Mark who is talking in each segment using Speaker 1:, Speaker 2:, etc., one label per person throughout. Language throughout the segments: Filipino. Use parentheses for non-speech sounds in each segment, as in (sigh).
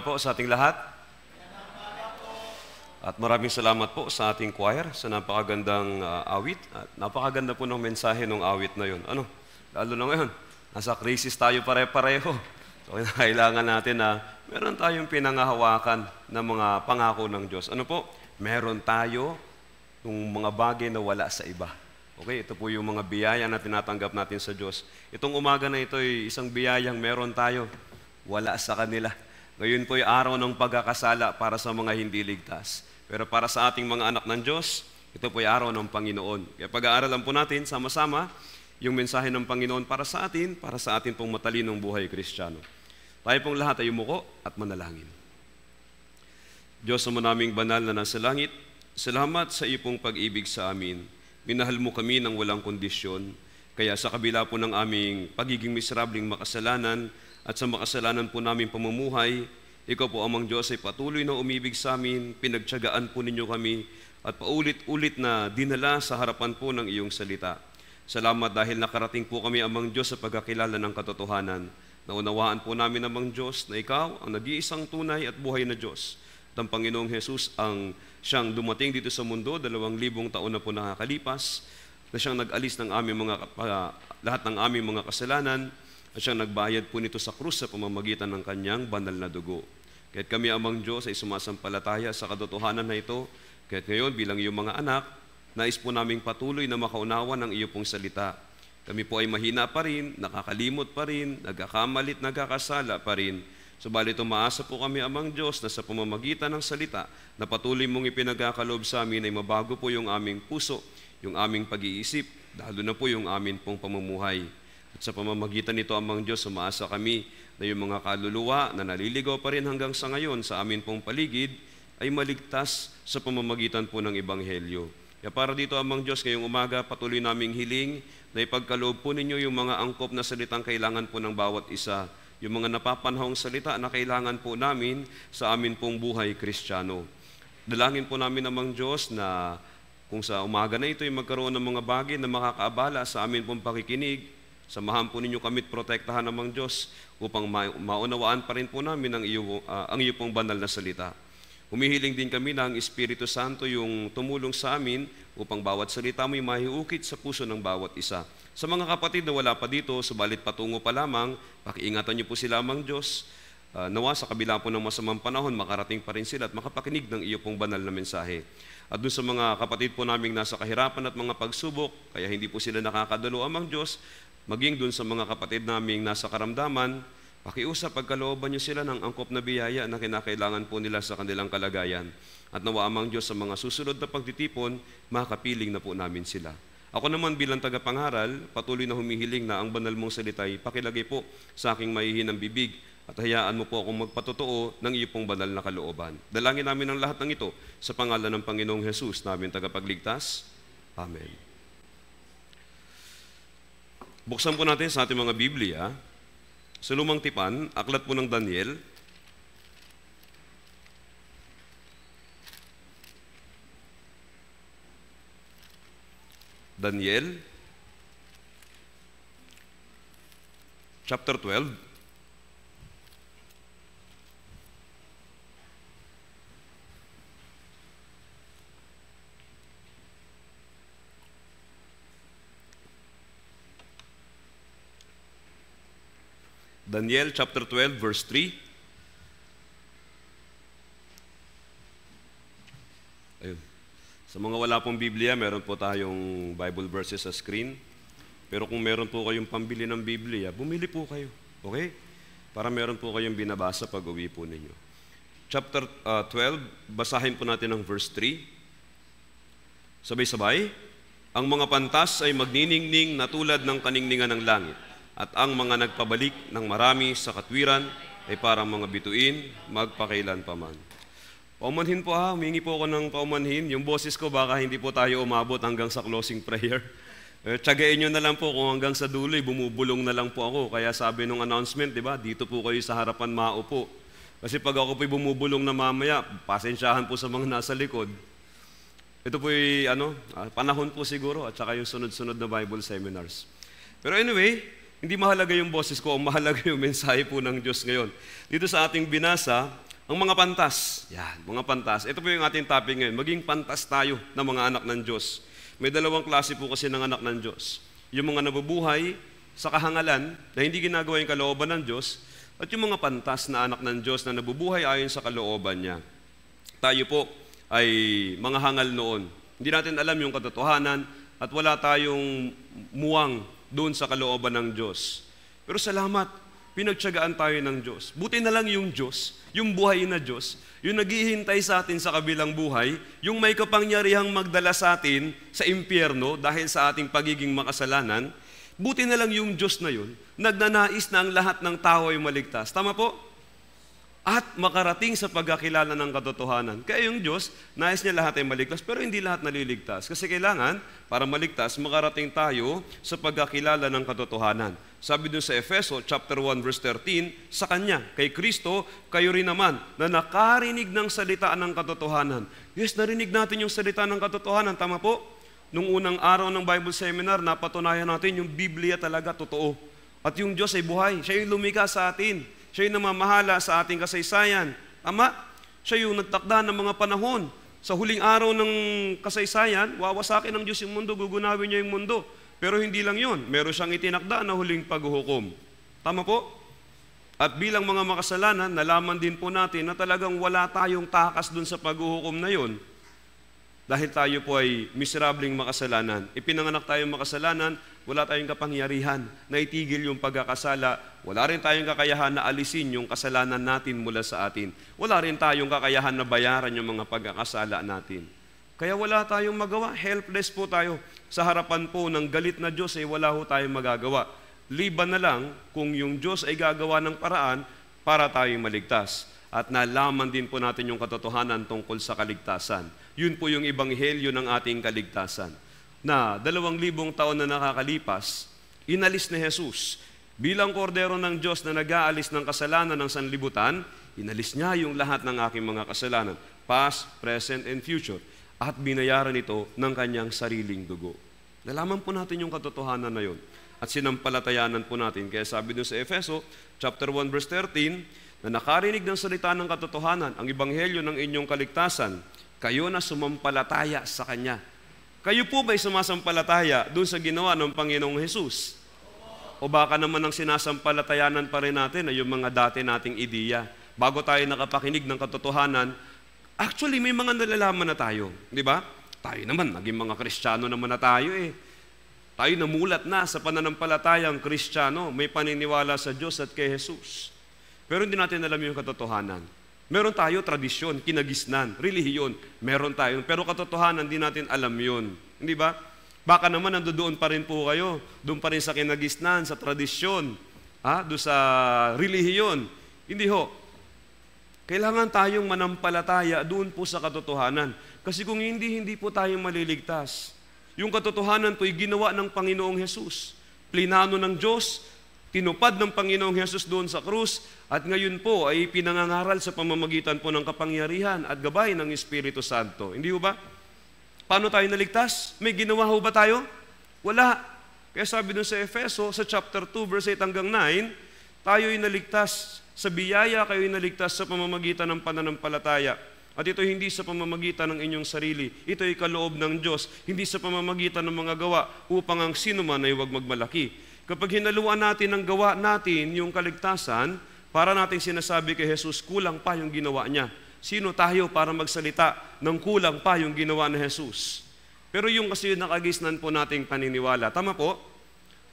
Speaker 1: po sa ating lahat. At maraming salamat po sa ating choir sa napakagandang uh, awit. At napakaganda po ng mensahe ng awit na yon. Ano? Lalo na ngayon, nasa crisis tayo pare-pareho. So, kailangan natin na meron tayong pinangahawakan ng mga pangako ng Diyos. Ano po? Meron tayo ng mga bagay na wala sa iba. Okay, ito po yung mga biyaya na tinatanggap natin sa Diyos. Itong umaga na ito ay isang biyayang meron tayo, wala sa kanila. Ngayon po'y araw ng pagkakasala para sa mga hindi ligtas. Pero para sa ating mga anak ng Diyos, ito po'y araw ng Panginoon. Kaya pag-aaralan po natin sama-sama yung mensahe ng Panginoon para sa atin, para sa atin pong matalinong buhay kristyano. Tayo pong lahat ay umuko at manalangin. Diyos naman naming banal na nasa langit, salamat sa iyong pag-ibig sa amin. Minahal mo kami ng walang kondisyon. Kaya sa kabila po ng aming pagiging miserableng makasalanan, at sa makasalanan po namin pamumuhay, ikaw po, Amang Diyos, ay patuloy na umibig sa amin, pinagtsagaan po ninyo kami, at paulit-ulit na dinala sa harapan po ng iyong salita. Salamat dahil nakarating po kami, Amang Diyos, sa pagkakilala ng katotohanan. Naunawaan po namin, Amang Diyos, na ikaw ang nag-iisang tunay at buhay na Diyos. At ang Panginoong Jesus ang siyang dumating dito sa mundo, dalawang libong taon na po nakakalipas, na siyang nag-alis ng aming mga, lahat ng aming mga kasalanan, at siyang nagbayad po nito sa krus sa pamamagitan ng kanyang banal na dugo. Kahit kami amang Diyos ay sumasampalataya sa katotohanan na ito. Kaya't ngayon bilang iyong mga anak, nais po naming patuloy na makaunawa ng iyo pong salita. Kami po ay mahina pa rin, nakakalimot pa rin, nagkakamalit, nagkakasala pa rin. Subalit umaasa po kami amang Diyos na sa pamamagitan ng salita na patuloy mong ipinagkakaloob sa amin ay mabago po yung aming puso, yung aming pag-iisip, lalo na po yung amin pong pamumuhay. At sa pamamagitan nito amang Diyos, umaasa kami na yung mga kaluluwa na naliligaw pa rin hanggang sa ngayon sa amin pong paligid ay maligtas sa pamamagitan po ng Ebanghelyo. Kaya para dito amang Diyos, ngayong umaga patuloy naming hiling na ipagkaloob po ninyo yung mga angkop na salitang kailangan po ng bawat isa yung mga napapanahong salita na kailangan po namin sa amin pong buhay kristyano. Dalangin po namin amang Diyos na kung sa umaga na ito ay magkaroon ng mga bagay na makakaabala sa amin pong pakikinig, Samahan po ninyo kami at protektahan namang Diyos upang ma- maunawaan pa rin po namin ang iyo, uh, ah, ang iyo pong banal na salita. Humihiling din kami na ang Espiritu Santo yung tumulong sa amin upang bawat salita mo'y mahiukit sa puso ng bawat isa. Sa mga kapatid na wala pa dito, subalit patungo pa lamang, pakiingatan niyo po sila amang Diyos. Uh, nawa sa kabila po ng masamang panahon, makarating pa rin sila at makapakinig ng iyo pong banal na mensahe. At doon sa mga kapatid po naming nasa kahirapan at mga pagsubok, kaya hindi po sila nakakadalo amang Diyos, maging dun sa mga kapatid naming nasa karamdaman, pakiusap pagkalooban niyo sila ng angkop na biyaya na kinakailangan po nila sa kanilang kalagayan. At nawa amang Diyos sa mga susunod na pagtitipon, makapiling na po namin sila. Ako naman bilang tagapangaral, patuloy na humihiling na ang banal mong salita ay pakilagay po sa aking mahihinang bibig at hayaan mo po akong magpatotoo ng iyo pong banal na kalooban. Dalangin namin ang lahat ng ito sa pangalan ng Panginoong Jesus namin tagapagligtas. Amen. Buksan po natin sa ating mga Biblia, sa Lumang Tipan, aklat po ng Daniel, Daniel, chapter 12, Daniel chapter 12 verse 3. Ayun. Sa mga wala pong Biblia, meron po tayong Bible verses sa screen. Pero kung meron po kayong pambili ng Biblia, bumili po kayo. Okay? Para meron po kayong binabasa pag uwi po ninyo. Chapter uh, ah, 12, basahin po natin ang verse 3. Sabay-sabay, ang mga pantas ay magniningning na tulad ng kaningningan ng langit at ang mga nagpabalik ng marami sa katwiran ay parang mga bituin, magpakailan pa man. Paumanhin po ha, ah. humingi po ako ng paumanhin. Yung boses ko baka hindi po tayo umabot hanggang sa closing (laughs) prayer. Eh, Tsagain nyo na lang po kung hanggang sa dulo, eh, bumubulong na lang po ako. Kaya sabi nung announcement, di ba, dito po kayo sa harapan maupo. Kasi pag ako po'y bumubulong na mamaya, pasensyahan po sa mga nasa likod. Ito po'y ano, ah, panahon po siguro at saka yung sunod-sunod na Bible seminars. Pero anyway, hindi mahalaga yung boses ko, ang mahalaga yung mensahe po ng Diyos ngayon. Dito sa ating binasa, ang mga pantas. Yan, mga pantas. Ito po yung ating topic ngayon. Maging pantas tayo ng mga anak ng Diyos. May dalawang klase po kasi ng anak ng Diyos. Yung mga nabubuhay sa kahangalan na hindi ginagawa yung kalooban ng Diyos at yung mga pantas na anak ng Diyos na nabubuhay ayon sa kalooban niya. Tayo po ay mga hangal noon. Hindi natin alam yung katotohanan at wala tayong muwang doon sa kalooban ng Diyos. Pero salamat, pinagtsagaan tayo ng Diyos. Buti na lang yung Diyos, yung buhay na Diyos, yung naghihintay sa atin sa kabilang buhay, yung may kapangyarihang magdala sa atin sa impyerno dahil sa ating pagiging makasalanan, buti na lang yung Diyos na yun, nagnanais na ang lahat ng tao ay maligtas. Tama po? at makarating sa pagkakilala ng katotohanan. Kaya yung Diyos, nais niya lahat ay maligtas, pero hindi lahat naliligtas. Kasi kailangan, para maligtas, makarating tayo sa pagkakilala ng katotohanan. Sabi dun sa Efeso, chapter 1, verse 13, sa Kanya, kay Kristo, kayo rin naman, na nakarinig ng salita ng katotohanan. Yes, narinig natin yung salita ng katotohanan, tama po? Nung unang araw ng Bible Seminar, napatunayan natin yung Biblia talaga totoo. At yung Diyos ay buhay. Siya yung lumika sa atin. Siya yung namamahala sa ating kasaysayan. Ama, siya yung nagtakda ng mga panahon. Sa huling araw ng kasaysayan, wawasakin ng Diyos yung mundo, gugunawin niya yung mundo. Pero hindi lang yun. meron siyang itinakda na huling paghuhukom. Tama po? At bilang mga makasalanan, nalaman din po natin na talagang wala tayong takas dun sa paghuhukom na yon dahil tayo po ay miserabling makasalanan. Ipinanganak tayong makasalanan, wala tayong kapangyarihan. na itigil yung pagkakasala. Wala rin tayong kakayahan na alisin yung kasalanan natin mula sa atin. Wala rin tayong kakayahan na bayaran yung mga pagkakasala natin. Kaya wala tayong magawa. Helpless po tayo. Sa harapan po ng galit na Diyos ay eh, wala ho tayong magagawa. Liban na lang kung yung Diyos ay gagawa ng paraan para tayo maligtas. At nalaman din po natin yung katotohanan tungkol sa kaligtasan yun po yung ebanghelyo ng ating kaligtasan. Na dalawang libong taon na nakakalipas, inalis ni Jesus. Bilang kordero ng Diyos na nag-aalis ng kasalanan ng sanlibutan, inalis niya yung lahat ng aking mga kasalanan, past, present, and future. At binayaran ito ng kanyang sariling dugo. Nalaman po natin yung katotohanan na yun at sinampalatayanan po natin. Kaya sabi dun sa Efeso, chapter 1, verse 13, na nakarinig ng salita ng katotohanan, ang ibanghelyo ng inyong kaligtasan, kayo na sumampalataya sa Kanya. Kayo po ba'y sumasampalataya doon sa ginawa ng Panginoong Hesus? O baka naman ang sinasampalatayanan pa rin natin ay yung mga dati nating ideya. Bago tayo nakapakinig ng katotohanan, actually may mga nalalaman na tayo, di ba? Tayo naman, naging mga Kristiyano naman na tayo eh. Tayo namulat na sa pananampalatayang Kristiyano, may paniniwala sa Diyos at kay Jesus. Pero hindi natin alam yung katotohanan. Meron tayo tradisyon, kinagisnan, relihiyon, meron tayo. Pero katotohanan, hindi natin alam yun. Hindi ba? Baka naman nandoon pa rin po kayo, doon pa rin sa kinagisnan, sa tradisyon, ha? doon sa relihiyon. Hindi ho. Kailangan tayong manampalataya doon po sa katotohanan. Kasi kung hindi, hindi po tayo maliligtas. Yung katotohanan po ay ginawa ng Panginoong Hesus. Plinano ng Diyos tinupad ng Panginoong Hesus doon sa krus at ngayon po ay pinangangaral sa pamamagitan po ng kapangyarihan at gabay ng Espiritu Santo. Hindi ba? Paano tayo naligtas? May ginawa ho ba tayo? Wala. Kaya sabi doon sa Efeso, sa chapter 2, verse 8 hanggang 9, tayo'y naligtas sa biyaya, kayo'y naligtas sa pamamagitan ng pananampalataya. At ito hindi sa pamamagitan ng inyong sarili. Ito'y kaloob ng Diyos, hindi sa pamamagitan ng mga gawa, upang ang sino man ay huwag magmalaki. Kapag hinaluan natin ang gawa natin, yung kaligtasan, para natin sinasabi kay Jesus, kulang pa yung ginawa niya. Sino tayo para magsalita ng kulang pa yung ginawa ni Jesus? Pero yung kasi yung nakagisnan po nating paniniwala. Tama po?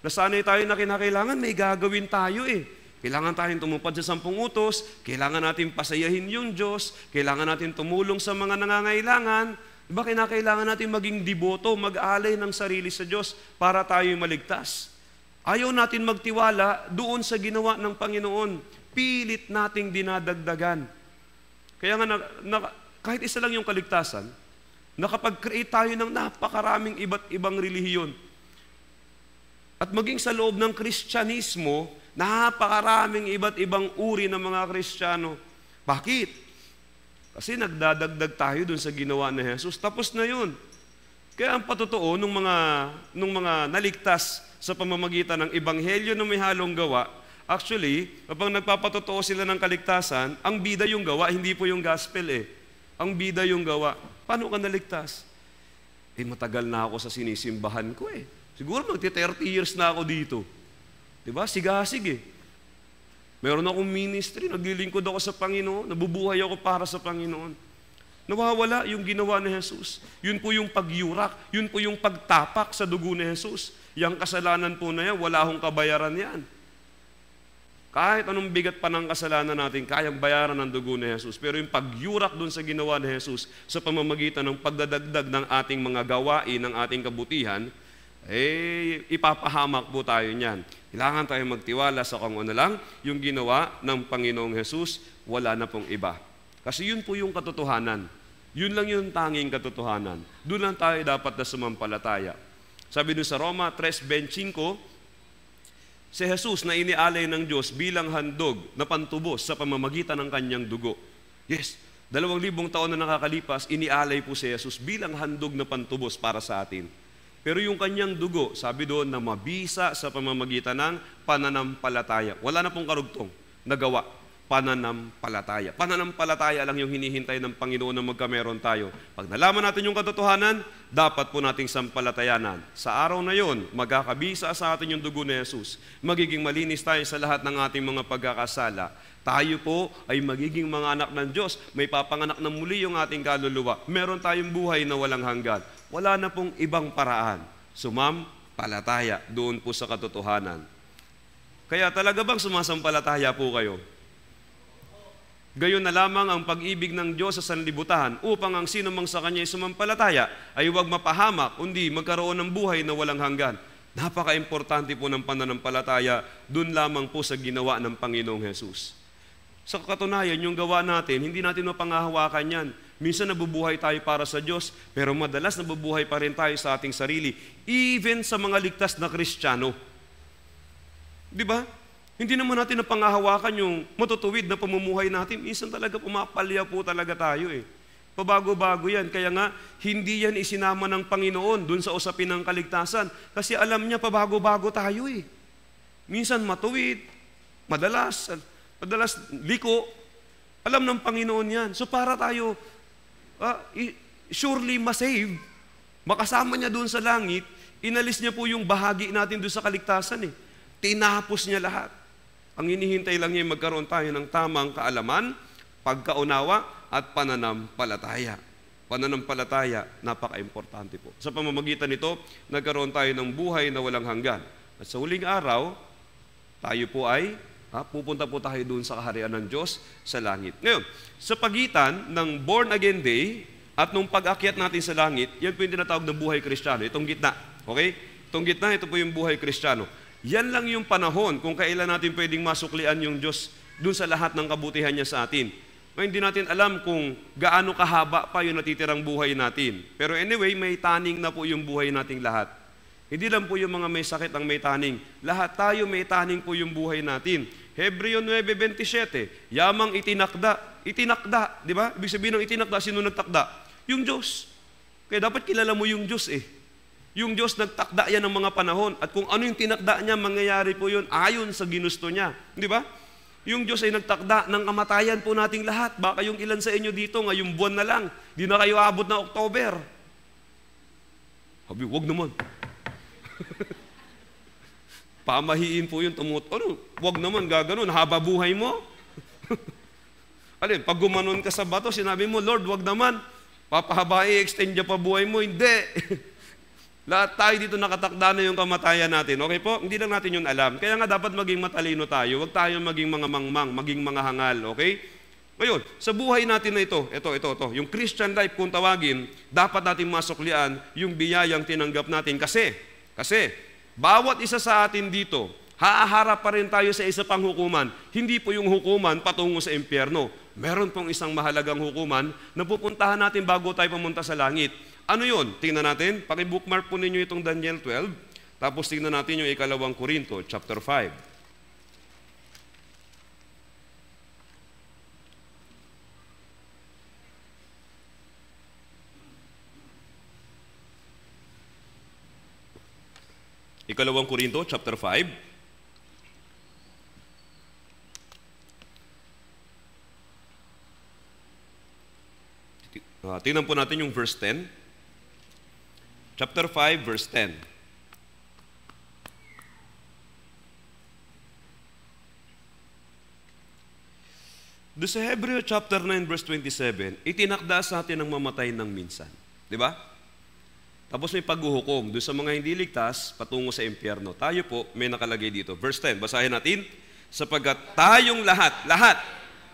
Speaker 1: Nasanay tayo na kinakailangan, may gagawin tayo eh. Kailangan tayong tumupad sa sampung utos, kailangan natin pasayahin yung Diyos, kailangan natin tumulong sa mga nangangailangan. Diba kinakailangan natin maging deboto, mag-alay ng sarili sa Diyos para tayo maligtas. Ayaw natin magtiwala doon sa ginawa ng Panginoon. Pilit nating dinadagdagan. Kaya nga, na, na, kahit isa lang yung kaligtasan, nakapag-create tayo ng napakaraming iba't ibang relihiyon. At maging sa loob ng Kristyanismo, napakaraming iba't ibang uri ng mga Kristiyano. Bakit? Kasi nagdadagdag tayo doon sa ginawa ni Jesus. Tapos na yun. Kaya ang patotoo nung mga, nung mga naligtas sa pamamagitan ng ebanghelyo ng may halong gawa, actually, kapag nagpapatotoo sila ng kaligtasan, ang bida yung gawa, hindi po yung gospel eh. Ang bida yung gawa. Paano ka naligtas? Eh, matagal na ako sa sinisimbahan ko eh. Siguro magti-30 years na ako dito. Diba? Sigasig eh. Meron akong ministry, naglilingkod ako sa Panginoon, nabubuhay ako para sa Panginoon. Nawawala yung ginawa ni Jesus. Yun po yung pagyurak, yun po yung pagtapak sa dugo ni Jesus. Yang kasalanan po na yan, wala hong kabayaran yan. Kahit anong bigat pa ng kasalanan natin, kayang bayaran ng dugo ni Jesus. Pero yung pagyurak doon sa ginawa ni Jesus sa pamamagitan ng pagdadagdag ng ating mga gawain, ng ating kabutihan, eh, ipapahamak po tayo niyan. Kailangan tayo magtiwala sa kung ano lang yung ginawa ng Panginoong Jesus, wala na pong iba. Kasi yun po yung katotohanan. Yun lang yung tanging katotohanan. Doon lang tayo dapat na sumampalataya. Sabi dun sa Roma 3.25, Si Jesus na inialay ng Diyos bilang handog na pantubos sa pamamagitan ng kanyang dugo. Yes, dalawang libong taon na nakakalipas, inialay po si Jesus bilang handog na pantubos para sa atin. Pero yung kanyang dugo, sabi doon na mabisa sa pamamagitan ng pananampalataya. Wala na pong karugtong nagawa pananampalataya. Pananampalataya lang yung hinihintay ng Panginoon na magkameron tayo. Pag nalaman natin yung katotohanan, dapat po nating sampalatayanan. Sa araw na yon, magkakabisa sa atin yung dugo ni Jesus. Magiging malinis tayo sa lahat ng ating mga pagkakasala. Tayo po ay magiging mga anak ng Diyos. May papanganak na muli yung ating kaluluwa. Meron tayong buhay na walang hanggan. Wala na pong ibang paraan. Sumam, palataya doon po sa katotohanan. Kaya talaga bang sumasampalataya po kayo? Gayon na lamang ang pag-ibig ng Diyos sa sanlibutan upang ang sino mang sa Kanya ay sumampalataya ay huwag mapahamak, kundi magkaroon ng buhay na walang hanggan. Napaka-importante po ng pananampalataya dun lamang po sa ginawa ng Panginoong Hesus. Sa katunayan, yung gawa natin, hindi natin mapangahawakan yan. Minsan nabubuhay tayo para sa Diyos, pero madalas nabubuhay pa rin tayo sa ating sarili, even sa mga ligtas na Kristiyano. Di ba? Hindi naman natin napangahawakan yung matutuwid na pamumuhay natin. Minsan talaga pumapalya po talaga tayo eh. Pabago-bago yan. Kaya nga, hindi yan isinama ng Panginoon dun sa usapin ng kaligtasan. Kasi alam niya, pabago-bago tayo eh. Minsan matuwid, madalas, madalas liko. Alam ng Panginoon yan. So para tayo, uh, surely masave, makasama niya dun sa langit, inalis niya po yung bahagi natin dun sa kaligtasan eh. Tinapos niya lahat. Ang hinihintay lang niya magkaroon tayo ng tamang kaalaman, pagkaunawa, at pananampalataya. Pananampalataya, napaka-importante po. Sa pamamagitan nito, nagkaroon tayo ng buhay na walang hanggan. At sa huling araw, tayo po ay ha, pupunta po tayo doon sa kaharian ng Diyos sa langit. Ngayon, sa pagitan ng Born Again Day at nung pag-akyat natin sa langit, yan po yung tinatawag na buhay kristyano, itong gitna. Okay? Itong gitna, ito po yung buhay kristyano. Yan lang yung panahon kung kailan natin pwedeng masuklian yung Diyos dun sa lahat ng kabutihan niya sa atin. Ngayon, hindi natin alam kung gaano kahaba pa yung natitirang buhay natin. Pero anyway, may taning na po yung buhay nating lahat. Hindi lang po yung mga may sakit ang may taning. Lahat tayo may taning po yung buhay natin. Hebreo 9.27, yamang itinakda. Itinakda, di ba? Ibig sabihin ng itinakda, sino nagtakda? Yung Diyos. Kaya dapat kilala mo yung Diyos eh. Yung Diyos nagtakda yan ng mga panahon. At kung ano yung tinakda niya, mangyayari po yun ayon sa ginusto niya. Di ba? Yung Diyos ay nagtakda ng kamatayan po nating lahat. Baka yung ilan sa inyo dito, ngayong buwan na lang, di na kayo abot na October. Habi, wag naman. (laughs) Pamahiin po yun, tumut. Ano, wag naman, gaganon. Haba buhay mo. (laughs) Alin, pag gumanon ka sa bato, sinabi mo, Lord, wag naman. Papahabae, extend niya pa buhay mo. Hindi. (laughs) Lahat tayo dito nakatakda na yung kamatayan natin. Okay po? Hindi lang natin yun alam. Kaya nga dapat maging matalino tayo. Huwag tayong maging mga mangmang, maging mga hangal. Okay? Ngayon, sa buhay natin na ito, ito, ito, ito, yung Christian life kung tawagin, dapat natin masuklian yung biyayang tinanggap natin. Kasi, kasi, bawat isa sa atin dito, haaharap pa rin tayo sa isa pang hukuman. Hindi po yung hukuman patungo sa impyerno. Meron pong isang mahalagang hukuman na pupuntahan natin bago tayo pumunta sa langit. Ano yun? Tingnan natin. Paki-bookmark po ninyo itong Daniel 12. Tapos tingnan natin yung ikalawang Korinto, chapter 5. Ikalawang Korinto, chapter 5. Uh, ah, tingnan po natin yung verse 10 chapter 5, verse 10. Do sa Hebreo chapter 9 verse 27, itinakda sa atin ang mamatay ng minsan. 'Di ba? Tapos may paghuhukom doon sa mga hindi ligtas patungo sa impyerno. Tayo po may nakalagay dito. Verse 10, basahin natin. Sapagkat tayong lahat, lahat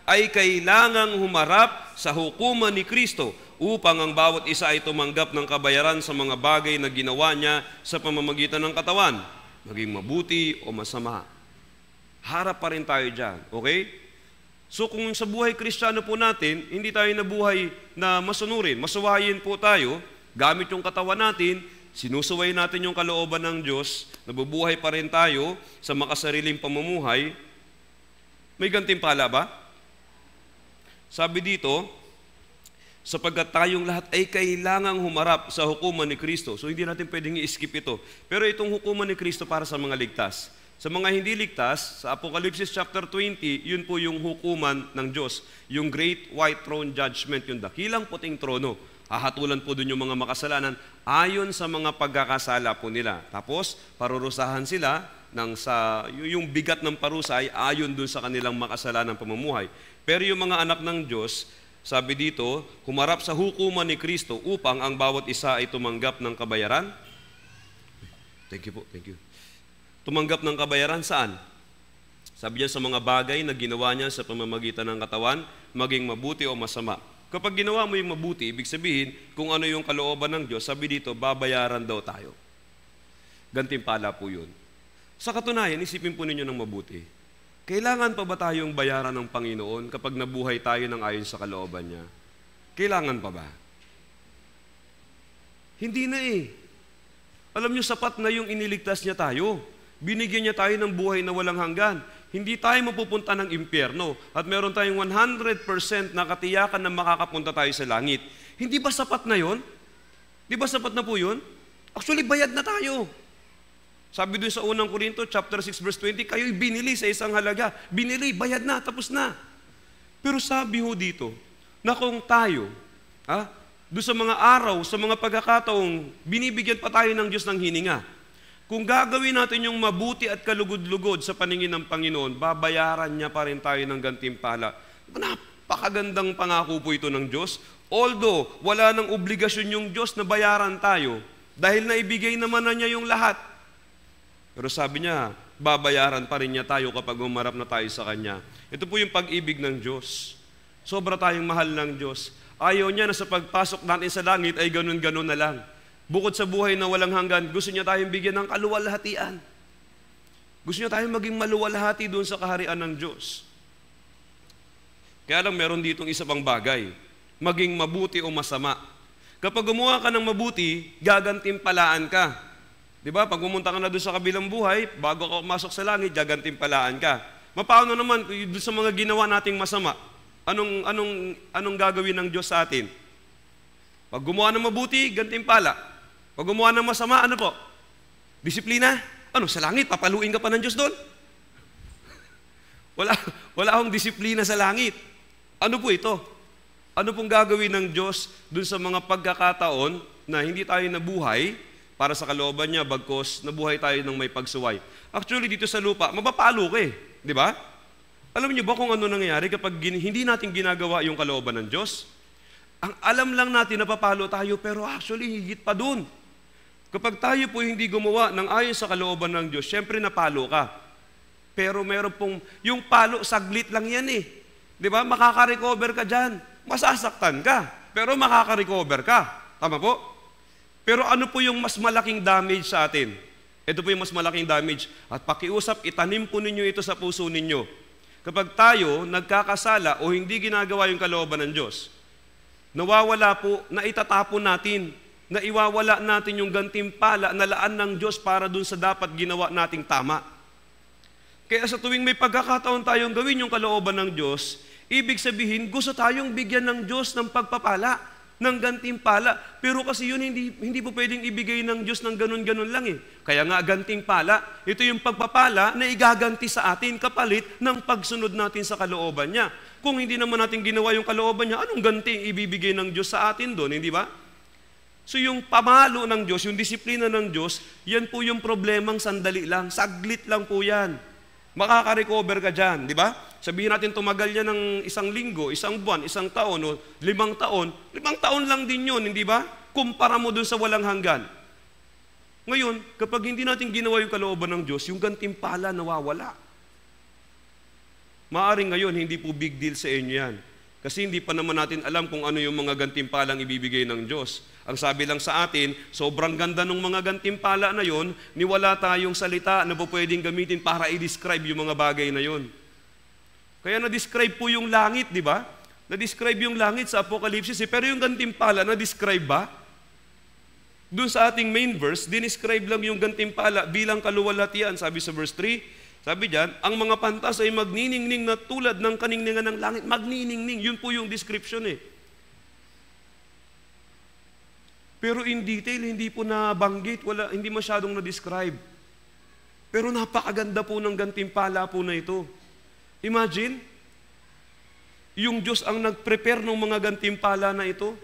Speaker 1: ay kailangang humarap sa hukuman ni Kristo upang ang bawat isa ay tumanggap ng kabayaran sa mga bagay na ginawa niya sa pamamagitan ng katawan, maging mabuti o masama. Harap pa rin tayo dyan, okay? So kung sa buhay kristyano po natin, hindi tayo nabuhay na masunurin, masuwayin po tayo, gamit yung katawan natin, sinusuway natin yung kalooban ng Diyos, nabubuhay pa rin tayo sa makasariling pamumuhay, may gantimpala ba? Sabi dito, sapagkat tayong lahat ay kailangang humarap sa hukuman ni Kristo. So hindi natin pwedeng i-skip ito. Pero itong hukuman ni Kristo para sa mga ligtas. Sa mga hindi ligtas, sa Apocalypse chapter 20, yun po yung hukuman ng Diyos. Yung Great White Throne Judgment, yung dakilang puting trono. Hahatulan po dun yung mga makasalanan ayon sa mga pagkakasala po nila. Tapos, parurusahan sila ng sa, yung bigat ng parusa ay ayon dun sa kanilang makasalanang pamumuhay. Pero yung mga anak ng Diyos, sabi dito, humarap sa hukuman ni Kristo upang ang bawat isa ay tumanggap ng kabayaran. Thank you po, thank you. Tumanggap ng kabayaran saan? Sabi niya sa mga bagay na ginawa niya sa pamamagitan ng katawan, maging mabuti o masama. Kapag ginawa mo yung mabuti, ibig sabihin, kung ano yung kalooban ng Diyos, sabi dito, babayaran daw tayo. Gantimpala po yun. Sa katunayan, isipin po ninyo ng mabuti. Kailangan pa ba tayong bayaran ng Panginoon kapag nabuhay tayo ng ayon sa kalooban niya? Kailangan pa ba? Hindi na eh. Alam niyo, sapat na yung iniligtas niya tayo. Binigyan niya tayo ng buhay na walang hanggan. Hindi tayo mapupunta ng impyerno at meron tayong 100% na katiyakan na makakapunta tayo sa langit. Hindi ba sapat na yon? Di ba sapat na po yun? Actually, bayad na tayo. Sabi doon sa unang Korinto, chapter 6, verse 20, kayo'y binili sa isang halaga. Binili, bayad na, tapos na. Pero sabi ho dito, na kung tayo, ha, ah, doon sa mga araw, sa mga pagkakataong, binibigyan pa tayo ng Diyos ng hininga. Kung gagawin natin yung mabuti at kalugod-lugod sa paningin ng Panginoon, babayaran niya pa rin tayo ng gantimpala. Napakagandang pangako po ito ng Diyos. Although, wala nang obligasyon yung Diyos na bayaran tayo, dahil naibigay naman na niya yung lahat, pero sabi niya, babayaran pa rin niya tayo kapag umarap na tayo sa Kanya. Ito po yung pag-ibig ng Diyos. Sobra tayong mahal ng Diyos. Ayaw niya na sa pagpasok natin sa langit ay ganun-ganun na lang. Bukod sa buhay na walang hanggan, gusto niya tayong bigyan ng kaluwalhatian. Gusto niya tayong maging maluwalhati doon sa kaharian ng Diyos. Kaya lang meron ditong isa pang bagay, maging mabuti o masama. Kapag gumawa ka ng mabuti, gagantimpalaan ka. Di ba? Pag pumunta ka na doon sa kabilang buhay, bago ka umasok sa langit, gagantimpalaan ka. Mapaano naman doon sa mga ginawa nating masama? Anong, anong, anong gagawin ng Diyos sa atin? Pag gumawa ng mabuti, gantimpala. Pag gumawa ng masama, ano po? Disiplina? Ano, sa langit, papaluin ka pa ng Diyos doon? (laughs) Wala, wala akong disiplina sa langit. Ano po ito? Ano pong gagawin ng Diyos doon sa mga pagkakataon na hindi tayo nabuhay para sa kalooban niya, bagkos nabuhay tayo ng may pagsuway. Actually, dito sa lupa, mapapalo ka eh. Di ba? Alam niyo ba kung ano nangyayari kapag hindi natin ginagawa yung kalooban ng Diyos? Ang alam lang natin, napapalo tayo, pero actually, higit pa dun. Kapag tayo po hindi gumawa ng ayon sa kalooban ng Diyos, syempre napalo ka. Pero meron pong, yung palo, saglit lang yan eh. Di ba? Makaka-recover ka dyan. Masasaktan ka. Pero makaka-recover ka. Tama po? Pero ano po yung mas malaking damage sa atin? Ito po yung mas malaking damage. At pakiusap, itanim po ninyo ito sa puso ninyo. Kapag tayo nagkakasala o hindi ginagawa yung kalooban ng Diyos, nawawala po, na itatapon natin, na iwawala natin yung gantimpala na laan ng Diyos para dun sa dapat ginawa nating tama. Kaya sa tuwing may pagkakataon tayong gawin yung kalooban ng Diyos, ibig sabihin gusto tayong bigyan ng Diyos ng pagpapala ng gantimpala. Pero kasi yun, hindi, hindi po pwedeng ibigay ng Diyos ng ganun-ganun lang eh. Kaya nga, gantimpala, ito yung pagpapala na igaganti sa atin kapalit ng pagsunod natin sa kalooban niya. Kung hindi naman natin ginawa yung kalooban niya, anong ganti ibibigay ng Diyos sa atin doon, hindi ba? So yung pamalo ng Diyos, yung disiplina ng Diyos, yan po yung problemang sandali lang, saglit lang po yan makaka-recover ka dyan, di ba? Sabihin natin tumagal yan ng isang linggo, isang buwan, isang taon, o limang taon. Limang taon lang din yun, hindi ba? Kumpara mo dun sa walang hanggan. Ngayon, kapag hindi natin ginawa yung kalooban ng Diyos, yung gantimpala nawawala. Maaring ngayon, hindi po big deal sa inyo yan. Kasi hindi pa naman natin alam kung ano yung mga gantimpalang ibibigay ng Diyos. Ang sabi lang sa atin, sobrang ganda ng mga gantimpala na yon, niwala tayong salita na po pwedeng gamitin para i-describe yung mga bagay na yon. Kaya na-describe po yung langit, di ba? Na-describe yung langit sa Apokalipsis. Eh. Pero yung gantimpala, na-describe ba? Doon sa ating main verse, dinescribe lang yung gantimpala bilang kaluwalhatian. Sabi sa verse 3, sabi diyan, ang mga pantas ay magniningning na tulad ng kaningningan ng langit. Magniningning, yun po yung description eh. Pero in detail, hindi po nabanggit, wala, hindi masyadong na-describe. Pero napakaganda po ng gantimpala po na ito. Imagine, yung Diyos ang nag-prepare ng mga gantimpala na ito.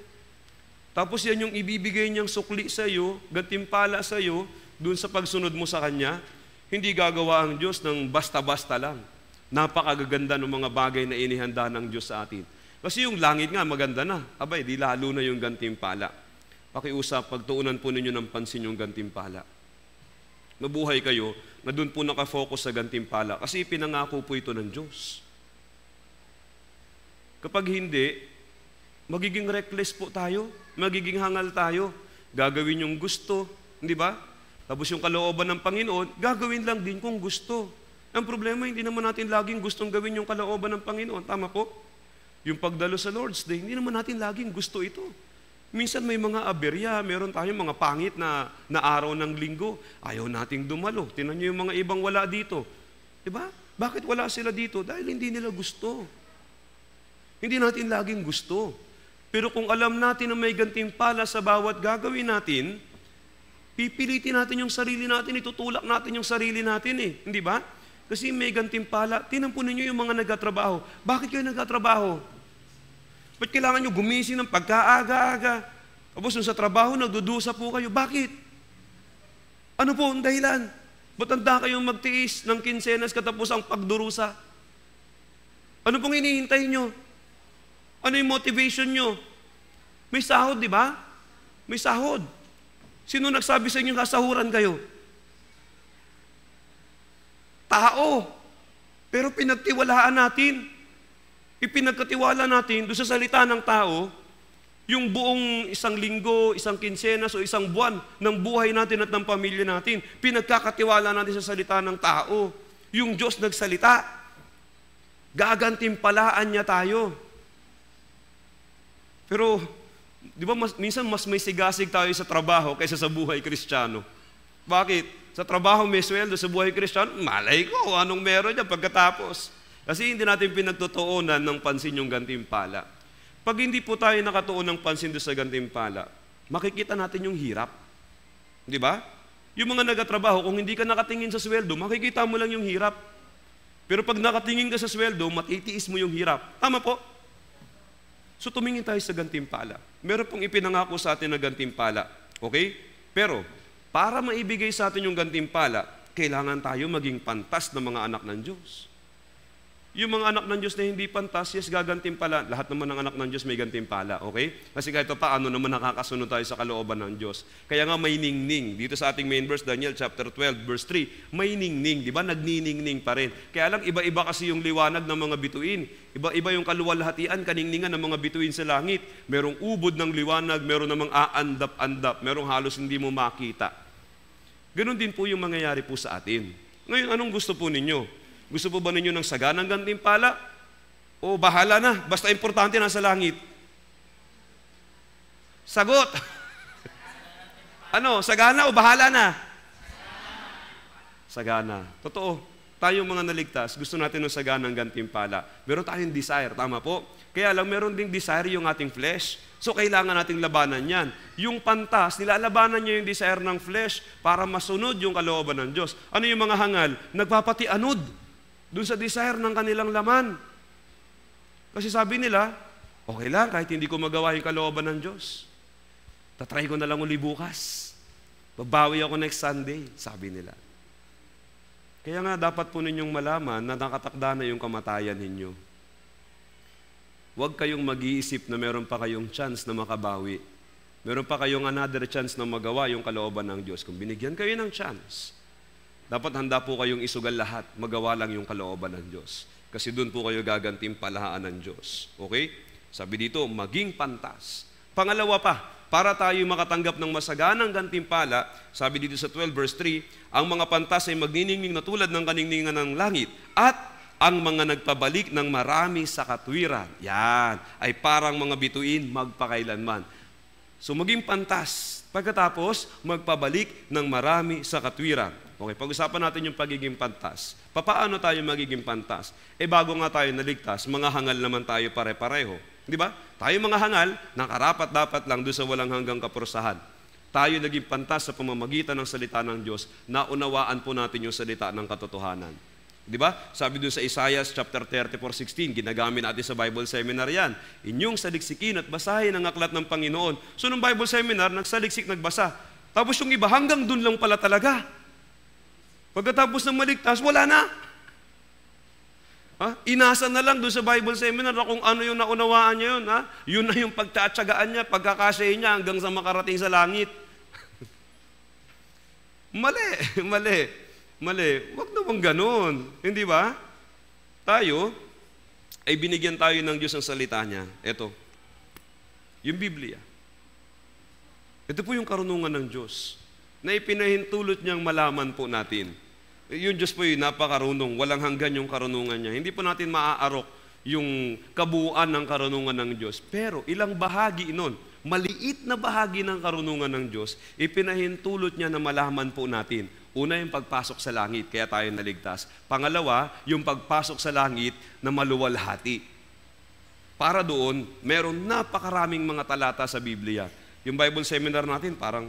Speaker 1: Tapos yan yung ibibigay niyang sukli sa iyo, gantimpala sa iyo, dun sa pagsunod mo sa Kanya. Hindi gagawa ang Diyos ng basta-basta lang. Napakagaganda ng mga bagay na inihanda ng Diyos sa atin. Kasi yung langit nga, maganda na. Abay, di lalo na yung gantimpala. Pakiusap, pagtuunan po ninyo ng pansin yung gantimpala. Mabuhay kayo na doon po nakafocus sa gantimpala kasi pinangako po ito ng Diyos. Kapag hindi, magiging reckless po tayo, magiging hangal tayo, gagawin yung gusto, di ba? Tapos yung kalooban ng Panginoon, gagawin lang din kung gusto. Ang problema, hindi naman natin laging gustong gawin yung kalooban ng Panginoon. Tama po? Yung pagdalo sa Lord's Day, hindi naman natin laging gusto ito. Minsan may mga aberya, meron tayong mga pangit na, na araw ng linggo. Ayaw nating dumalo. Tinan nyo yung mga ibang wala dito. Diba? Bakit wala sila dito? Dahil hindi nila gusto. Hindi natin laging gusto. Pero kung alam natin na may gantimpala sa bawat gagawin natin, Pipilitin natin yung sarili natin, itutulak natin yung sarili natin eh. Hindi ba? Kasi may gantimpala. Tinampunin nyo yung mga nagkatrabaho. Bakit kayo nagkatrabaho? Ba't kailangan nyo gumising ng pagkaaga-aga? Tapos sa trabaho, nagdudusa po kayo. Bakit? Ano po ang dahilan? Ba't handa kayong magtiis ng kinsenas katapos ang pagdurusa? Ano pong hinihintay nyo? Ano yung motivation nyo? May sahod, di ba? May sahod. Sino nagsabi sa inyo kasahuran kayo? Tao. Pero pinagtiwalaan natin. Ipinagkatiwala natin doon sa salita ng tao, yung buong isang linggo, isang kinsenas o isang buwan ng buhay natin at ng pamilya natin, pinagkakatiwala natin sa salita ng tao. Yung Diyos nagsalita, gagantimpalaan niya tayo. Pero Di ba mas, minsan mas may sigasig tayo sa trabaho kaysa sa buhay kristyano? Bakit? Sa trabaho may sweldo, sa buhay kristyano, malay ko anong meron niya pagkatapos. Kasi hindi natin pinagtotoonan ng pansin yung gantimpala. Pag hindi po tayo nakatuon ng pansin doon sa gantimpala, makikita natin yung hirap. Di ba? Yung mga nagatrabaho, kung hindi ka nakatingin sa sweldo, makikita mo lang yung hirap. Pero pag nakatingin ka sa sweldo, matitiis mo yung hirap. Tama po? So tumingin tayo sa gantimpala. Meron pong ipinangako sa atin na gantimpala. Okay? Pero, para maibigay sa atin yung gantimpala, kailangan tayo maging pantas ng mga anak ng Diyos. Yung mga anak ng Diyos na hindi pantas, yes, gagantimpala. Lahat naman ng anak ng Diyos may gantimpala, okay? Kasi kahit pa, ano naman nakakasunod tayo sa kalooban ng Diyos. Kaya nga may ningning. Dito sa ating main verse, Daniel chapter 12, verse 3, may ningning, di ba? Nagniningning pa rin. Kaya lang, iba-iba kasi yung liwanag ng mga bituin. Iba-iba yung kaluwalhatian, kaningningan ng mga bituin sa langit. Merong ubod ng liwanag, meron namang aandap-andap, merong halos hindi mo makita. Ganon din po yung mangyayari po sa atin. Ngayon, anong gusto po ninyo? Gusto po ba ninyo ng saganang gantimpala? O bahala na, basta importante na sa langit. Sagot. (laughs) ano, sagana o bahala na? Sagana. Totoo. Tayong mga naligtas, gusto natin ng saganang gantimpala. Meron tayong desire, tama po? Kaya lang, meron ding desire yung ating flesh. So, kailangan nating labanan yan. Yung pantas, nilalabanan niya yung desire ng flesh para masunod yung kalooban ng Diyos. Ano yung mga hangal? Nagpapatianod doon sa desire ng kanilang laman. Kasi sabi nila, okay lang, kahit hindi ko magawa yung kalooban ng Diyos. Tatry ko na lang uli bukas. Babawi ako next Sunday, sabi nila. Kaya nga dapat po ninyong malaman na nakatakda na yung kamatayan ninyo. Huwag kayong mag-iisip na meron pa kayong chance na makabawi. Meron pa kayong another chance na magawa yung kalooban ng Diyos. Kung binigyan kayo ng chance, dapat handa po kayong isugal lahat, magawa lang yung kalooban ng Diyos. Kasi doon po kayo gagantimpalaan ng Diyos. Okay? Sabi dito, maging pantas. Pangalawa pa, para tayo makatanggap ng masaganang gantimpala, sabi dito sa 12 verse 3, ang mga pantas ay magniningning na tulad ng kaningningan ng langit at ang mga nagpabalik ng marami sa katwiran. Yan, ay parang mga bituin magpakailanman. So maging pantas, pagkatapos magpabalik ng marami sa katwiran. Okay, pag-usapan natin yung pagiging pantas. Paano tayo magiging pantas? Eh bago nga tayo naligtas, mga hangal naman tayo pare-pareho. Di ba? Tayo mga hangal, nakarapat dapat lang doon sa walang hanggang kapurusahan. Tayo naging pantas sa pamamagitan ng salita ng Diyos, na unawaan po natin yung salita ng katotohanan. Di ba? Sabi doon sa Isaiah chapter 34:16, ginagamit natin sa Bible seminar 'yan. Inyong saliksikin at basahin ang aklat ng Panginoon. So nung Bible seminar, nagsaliksik, nagbasa. Tapos yung iba hanggang doon lang pala talaga. Pagkatapos ng maligtas, wala na. Ha? Inasa na lang doon sa Bible seminar kung ano yung naunawaan niya yun. Ha? Yun na yung pagtatsagaan niya, pagkakasay niya hanggang sa makarating sa langit. (laughs) (laughs) mali, mali, mali. Huwag naman ganun. Hindi ba? Tayo, ay binigyan tayo ng Diyos ng salita niya. Ito, yung Biblia. Ito po yung karunungan ng Diyos na ipinahintulot niyang malaman po natin. Yung Diyos po yung napakarunong, walang hanggan yung karunungan niya. Hindi po natin maaarok yung kabuuan ng karunungan ng Diyos. Pero ilang bahagi nun, maliit na bahagi ng karunungan ng Diyos, ipinahintulot niya na malaman po natin. Una, yung pagpasok sa langit, kaya tayo naligtas. Pangalawa, yung pagpasok sa langit na maluwalhati. Para doon, meron napakaraming mga talata sa Biblia. Yung Bible seminar natin, parang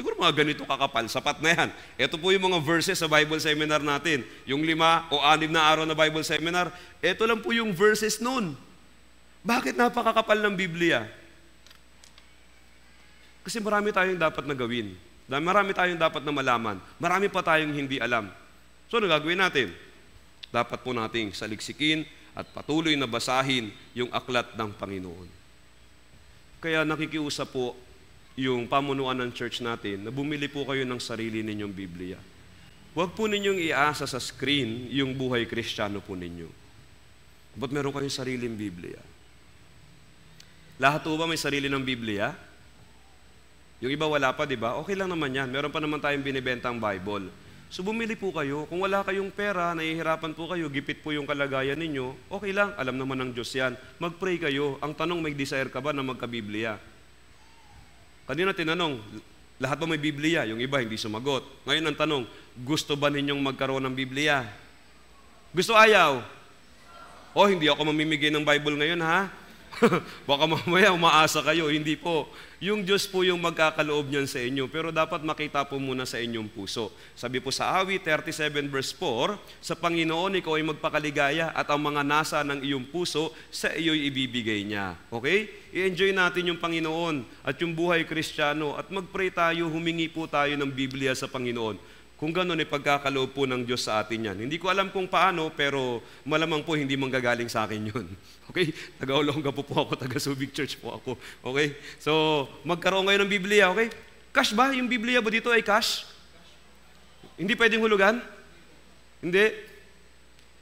Speaker 1: Siguro mga ganito kakapal, sapat na yan. Ito po yung mga verses sa Bible seminar natin. Yung lima o anim na araw na Bible seminar, ito lang po yung verses noon. Bakit napakakapal ng Biblia? Kasi marami tayong dapat na gawin. Marami tayong dapat na malaman. Marami pa tayong hindi alam. So ano gagawin natin? Dapat po nating saliksikin at patuloy na basahin yung aklat ng Panginoon. Kaya nakikiusap po yung pamunuan ng church natin na bumili po kayo ng sarili ninyong Biblia. Huwag po ninyong iasa sa screen yung buhay kristyano po ninyo. Ba't meron kayong sariling Biblia? Lahat po ba may sarili ng Biblia? Yung iba wala pa, di ba? Okay lang naman yan. Meron pa naman tayong binibentang Bible. So bumili po kayo. Kung wala kayong pera, nahihirapan po kayo, gipit po yung kalagayan ninyo, okay lang, alam naman ng Diyos yan. Mag-pray kayo. Ang tanong, may desire ka ba na magka-Biblia? Kanina tinanong, lahat ba may Biblia? Yung iba hindi sumagot. Ngayon ang tanong, gusto ba ninyong magkaroon ng Biblia? Gusto ayaw? oh, hindi ako mamimigay ng Bible ngayon ha? (laughs) Baka mamaya umaasa kayo, hindi po. Yung Diyos po yung magkakaloob niyan sa inyo, pero dapat makita po muna sa inyong puso. Sabi po sa awit 37 verse 4, Sa Panginoon ikaw ay magpakaligaya at ang mga nasa ng iyong puso sa iyo'y ibibigay niya. Okay? I-enjoy natin yung Panginoon at yung buhay kristyano at magpray tayo, humingi po tayo ng Biblia sa Panginoon kung gano'n ay eh, pagkakaloob po ng Diyos sa atin yan. Hindi ko alam kung paano, pero malamang po hindi manggagaling sa akin yun. (laughs) Okay? Taga-Olonga po po ako, taga-Subic Church po ako. Okay? So, magkaroon ngayon ng Biblia, okay? Cash ba? Yung Biblia ba dito ay cash? Hindi pwedeng hulugan? Hindi.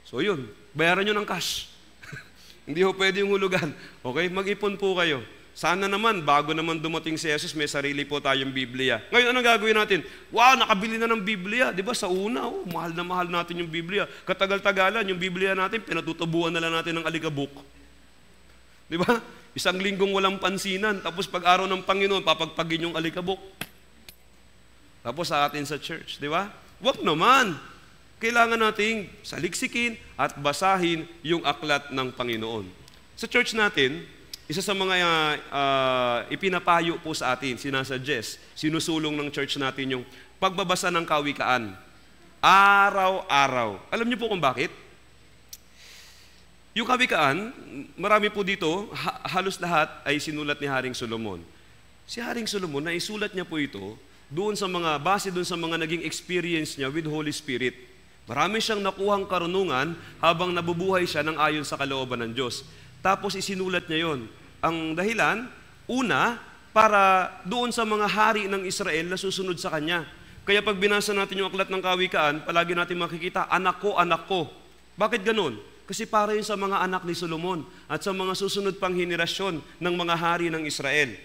Speaker 1: So yun, bayaran nyo ng cash. (laughs) Hindi ho pwedeng hulugan. Okay? Mag-ipon po kayo. Sana naman, bago naman dumating si Jesus, may sarili po tayong Biblia. Ngayon, anong gagawin natin? Wow, nakabili na ng Biblia. Di ba? Sa una, oh, mahal na mahal natin yung Biblia. Katagal-tagalan, yung Biblia natin, pinatutubuan na lang natin ng alikabok. Di ba? Isang linggong walang pansinan, tapos pag-araw ng Panginoon, papagpagin yung alikabok. Tapos sa atin sa church, di ba? Wag naman. Kailangan nating saliksikin at basahin yung aklat ng Panginoon. Sa church natin, isa sa mga uh, ipinapayo po sa atin, sinasuggest, sinusulong ng church natin yung pagbabasa ng kawikaan. Araw-araw. Alam niyo po kung bakit? Yung kawikaan, marami po dito, ha- halos lahat ay sinulat ni Haring Solomon. Si Haring Solomon, naisulat niya po ito doon sa mga, base doon sa mga naging experience niya with Holy Spirit. Marami siyang nakuhang karunungan habang nabubuhay siya ng ayon sa kalooban ng Diyos. Tapos isinulat niya yon. Ang dahilan, una, para doon sa mga hari ng Israel na susunod sa kanya. Kaya pag binasa natin yung aklat ng kawikaan, palagi natin makikita, anak ko, anak ko. Bakit ganun? Kasi para yun sa mga anak ni Solomon at sa mga susunod pang henerasyon ng mga hari ng Israel.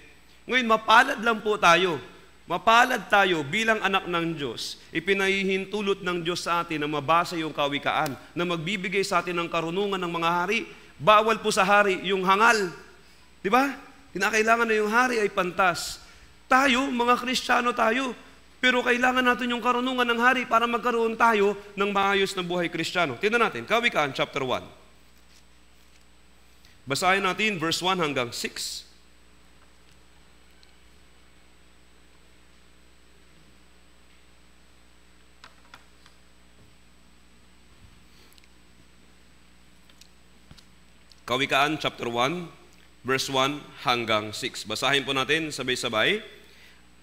Speaker 1: Ngayon, mapalad lang po tayo. Mapalad tayo bilang anak ng Diyos. Ipinahihintulot ng Diyos sa atin na mabasa yung kawikaan, na magbibigay sa atin ng karunungan ng mga hari. Bawal po sa hari yung hangal, Di ba? Kinakailangan na yung hari ay pantas. Tayo, mga Kristiyano tayo, pero kailangan natin yung karunungan ng hari para magkaroon tayo ng maayos na buhay Kristiyano. Tingnan natin, Kawikaan chapter 1. Basahin natin verse 1 hanggang 6. Kawikaan chapter 1 verse 1 hanggang 6. Basahin po natin sabay-sabay.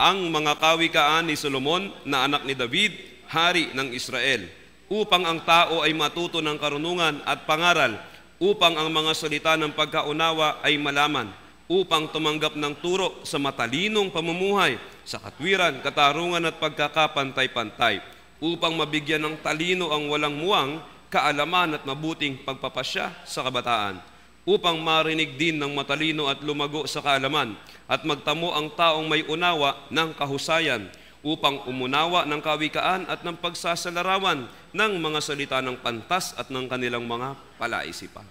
Speaker 1: Ang mga kawikaan ni Solomon na anak ni David, hari ng Israel, upang ang tao ay matuto ng karunungan at pangaral, upang ang mga salita ng pagkaunawa ay malaman, upang tumanggap ng turo sa matalinong pamumuhay, sa katwiran, katarungan at pagkakapantay-pantay, upang mabigyan ng talino ang walang muwang, kaalaman at mabuting pagpapasya sa kabataan upang marinig din ng matalino at lumago sa kaalaman at magtamo ang taong may unawa ng kahusayan upang umunawa ng kawikaan at ng pagsasalarawan ng mga salita ng pantas at ng kanilang mga palaisipan.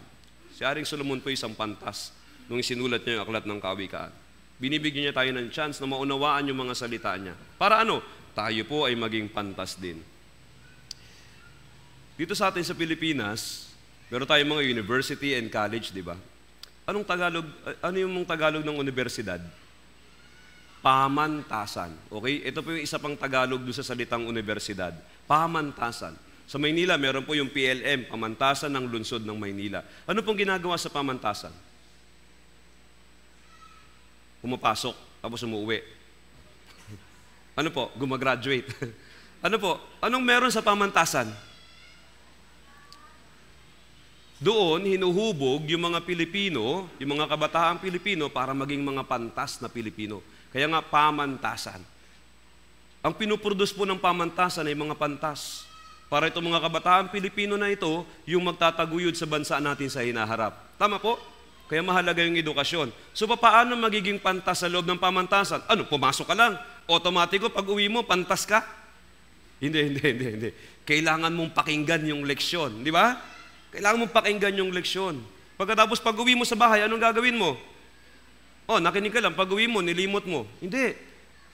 Speaker 1: Si Aring Solomon po isang pantas nung sinulat niya yung aklat ng kawikaan. Binibigyan niya tayo ng chance na maunawaan yung mga salita niya. Para ano? Tayo po ay maging pantas din. Dito sa atin sa Pilipinas, Meron tayong mga university and college, di ba? Anong Tagalog, ano yung mong Tagalog ng universidad? Pamantasan. Okay? Ito po yung isa pang Tagalog doon sa salitang universidad. Pamantasan. Sa Maynila, meron po yung PLM, Pamantasan ng Lunsod ng Maynila. Ano pong ginagawa sa pamantasan? Pumapasok, tapos umuwi. ano po? Gumagraduate. (laughs) ano po? Anong meron sa pamantasan? Doon, hinuhubog yung mga Pilipino, yung mga kabataang Pilipino para maging mga pantas na Pilipino. Kaya nga, pamantasan. Ang pinuproduce po ng pamantasan ay mga pantas. Para itong mga kabataang Pilipino na ito, yung magtataguyod sa bansa natin sa hinaharap. Tama po? Kaya mahalaga yung edukasyon. So, paano magiging pantas sa loob ng pamantasan? Ano, pumasok ka lang. Otomatiko, pag uwi mo, pantas ka. Hindi, hindi, hindi, hindi. Kailangan mong pakinggan yung leksyon. Di ba? Kailangan mong pakinggan yung leksyon. Pagkatapos pag uwi mo sa bahay, anong gagawin mo? Oh, nakinig ka lang. Pag uwi mo, nilimot mo. Hindi.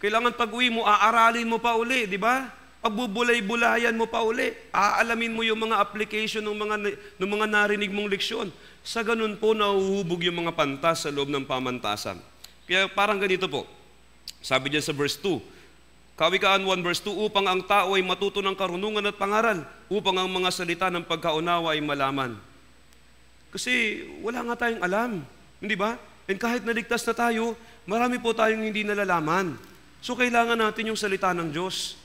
Speaker 1: Kailangan pag uwi mo, aaralin mo pa uli, di ba? Pagbubulay-bulayan mo pa uli. Aalamin mo yung mga application ng mga, ng mga narinig mong leksyon. Sa ganun po, nauhubog yung mga pantas sa loob ng pamantasan. Kaya parang ganito po. Sabi diyan sa verse 2, Kawikaan 1 verse 2, upang ang tao ay matuto ng karunungan at pangaral, upang ang mga salita ng pagkaunawa ay malaman. Kasi wala nga tayong alam, hindi ba? And kahit naligtas na tayo, marami po tayong hindi nalalaman. So kailangan natin yung salita ng Diyos.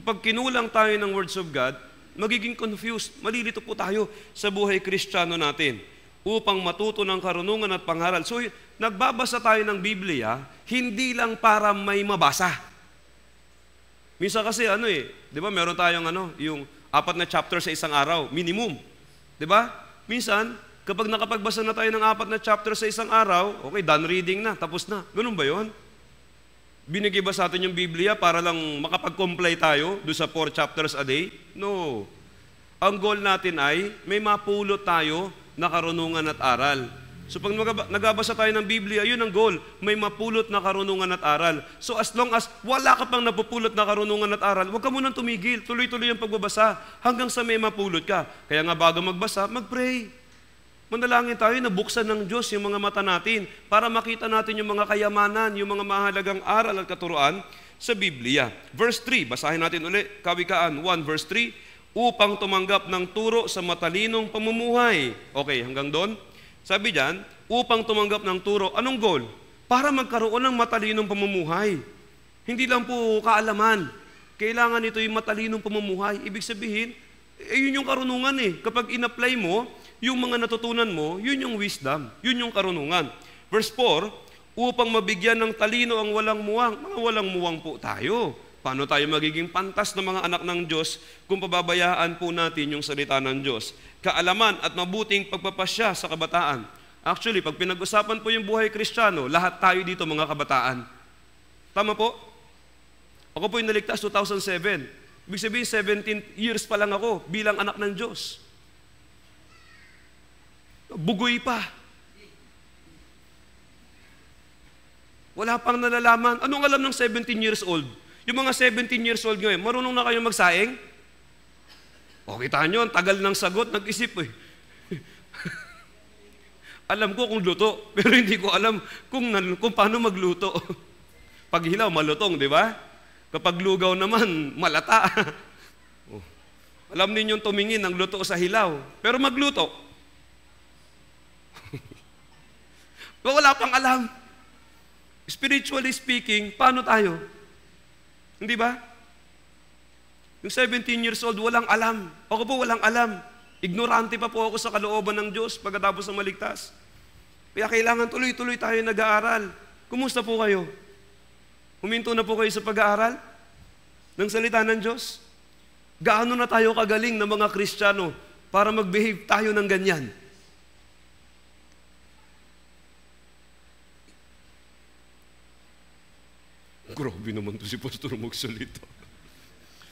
Speaker 1: Kapag kinulang tayo ng words of God, magiging confused, malilito po tayo sa buhay kristyano natin upang matuto ng karunungan at pangaral. So, nagbabasa tayo ng Biblia, hindi lang para may mabasa. Minsan kasi ano eh, 'di ba? Meron tayong ano, yung apat na chapter sa isang araw, minimum. 'Di ba? Minsan kapag nakapagbasa na tayo ng apat na chapter sa isang araw, okay, done reading na, tapos na. Ganun ba 'yon? Binigay ba sa atin yung Biblia para lang makapag-comply tayo do sa four chapters a day? No. Ang goal natin ay may mapulot tayo na karunungan at aral. So pag nagabasa tayo ng Biblia, yun ang goal. May mapulot na karunungan at aral. So as long as wala ka pang napupulot na karunungan at aral, huwag ka munang tumigil. Tuloy-tuloy ang pagbabasa hanggang sa may mapulot ka. Kaya nga bago magbasa, mag-pray. Manalangin tayo na buksan ng Diyos yung mga mata natin para makita natin yung mga kayamanan, yung mga mahalagang aral at katuruan sa Biblia. Verse 3, basahin natin ulit, Kawikaan 1 verse 3, upang tumanggap ng turo sa matalinong pamumuhay. Okay, hanggang doon? Sabi diyan, upang tumanggap ng turo, anong goal? Para magkaroon ng matalinong pamumuhay. Hindi lang po kaalaman. Kailangan ito yung matalinong pamumuhay. Ibig sabihin, ayun eh, yung karunungan eh. Kapag in-apply mo, yung mga natutunan mo, yun yung wisdom, yun yung karunungan. Verse 4, upang mabigyan ng talino ang walang muwang. Mga walang muwang po tayo. Paano tayo magiging pantas ng mga anak ng Diyos kung pababayaan po natin yung salita ng Diyos? Kaalaman at mabuting pagpapasya sa kabataan. Actually, pag pinag-usapan po yung buhay kristyano, lahat tayo dito mga kabataan. Tama po? Ako po yung naligtas 2007. Ibig sabihin, 17 years pa lang ako bilang anak ng Diyos. Bugoy pa. Wala pang nalalaman. Anong alam ng 17 years old? Yung mga 17 years old ngayon, eh, marunong na kayo magsaing? O, kita nyo, ang tagal ng sagot, nag-isip eh. (laughs) alam ko kung luto, (laughs) pero hindi ko alam kung, kung paano magluto. (laughs) Pag hilaw, malutong, di ba? Kapag lugaw naman, malata. oh. Alam yung tumingin ng luto sa hilaw, pero magluto. Wala pang alam. Spiritually speaking, paano tayo? Hindi ba? Yung 17 years old, walang alam. Ako po walang alam. Ignorante pa po ako sa kalooban ng Diyos pagkatapos ng maligtas. Kaya kailangan tuloy-tuloy tayo nag-aaral. Kumusta po kayo? Huminto na po kayo sa pag-aaral ng salita ng Diyos? Gaano na tayo kagaling ng mga Kristiyano para mag-behave tayo ng ganyan? Grabe naman to si Pastor magsalita.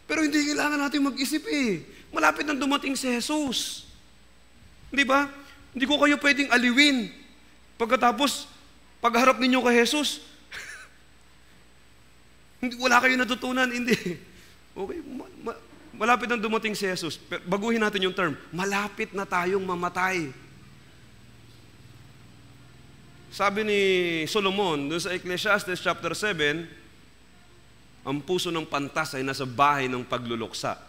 Speaker 1: Pero hindi kailangan natin mag-isip eh. Malapit nang dumating si Jesus. Di ba? Hindi ko kayo pwedeng aliwin. Pagkatapos, pagharap ninyo kay Jesus, (laughs) wala kayo natutunan, hindi. Okay, ma- ma- malapit nang dumating si Jesus. Pero baguhin natin yung term, malapit na tayong mamatay. Sabi ni Solomon, doon sa Ecclesiastes chapter 7, ang puso ng pantas ay nasa bahay ng pagluluksa.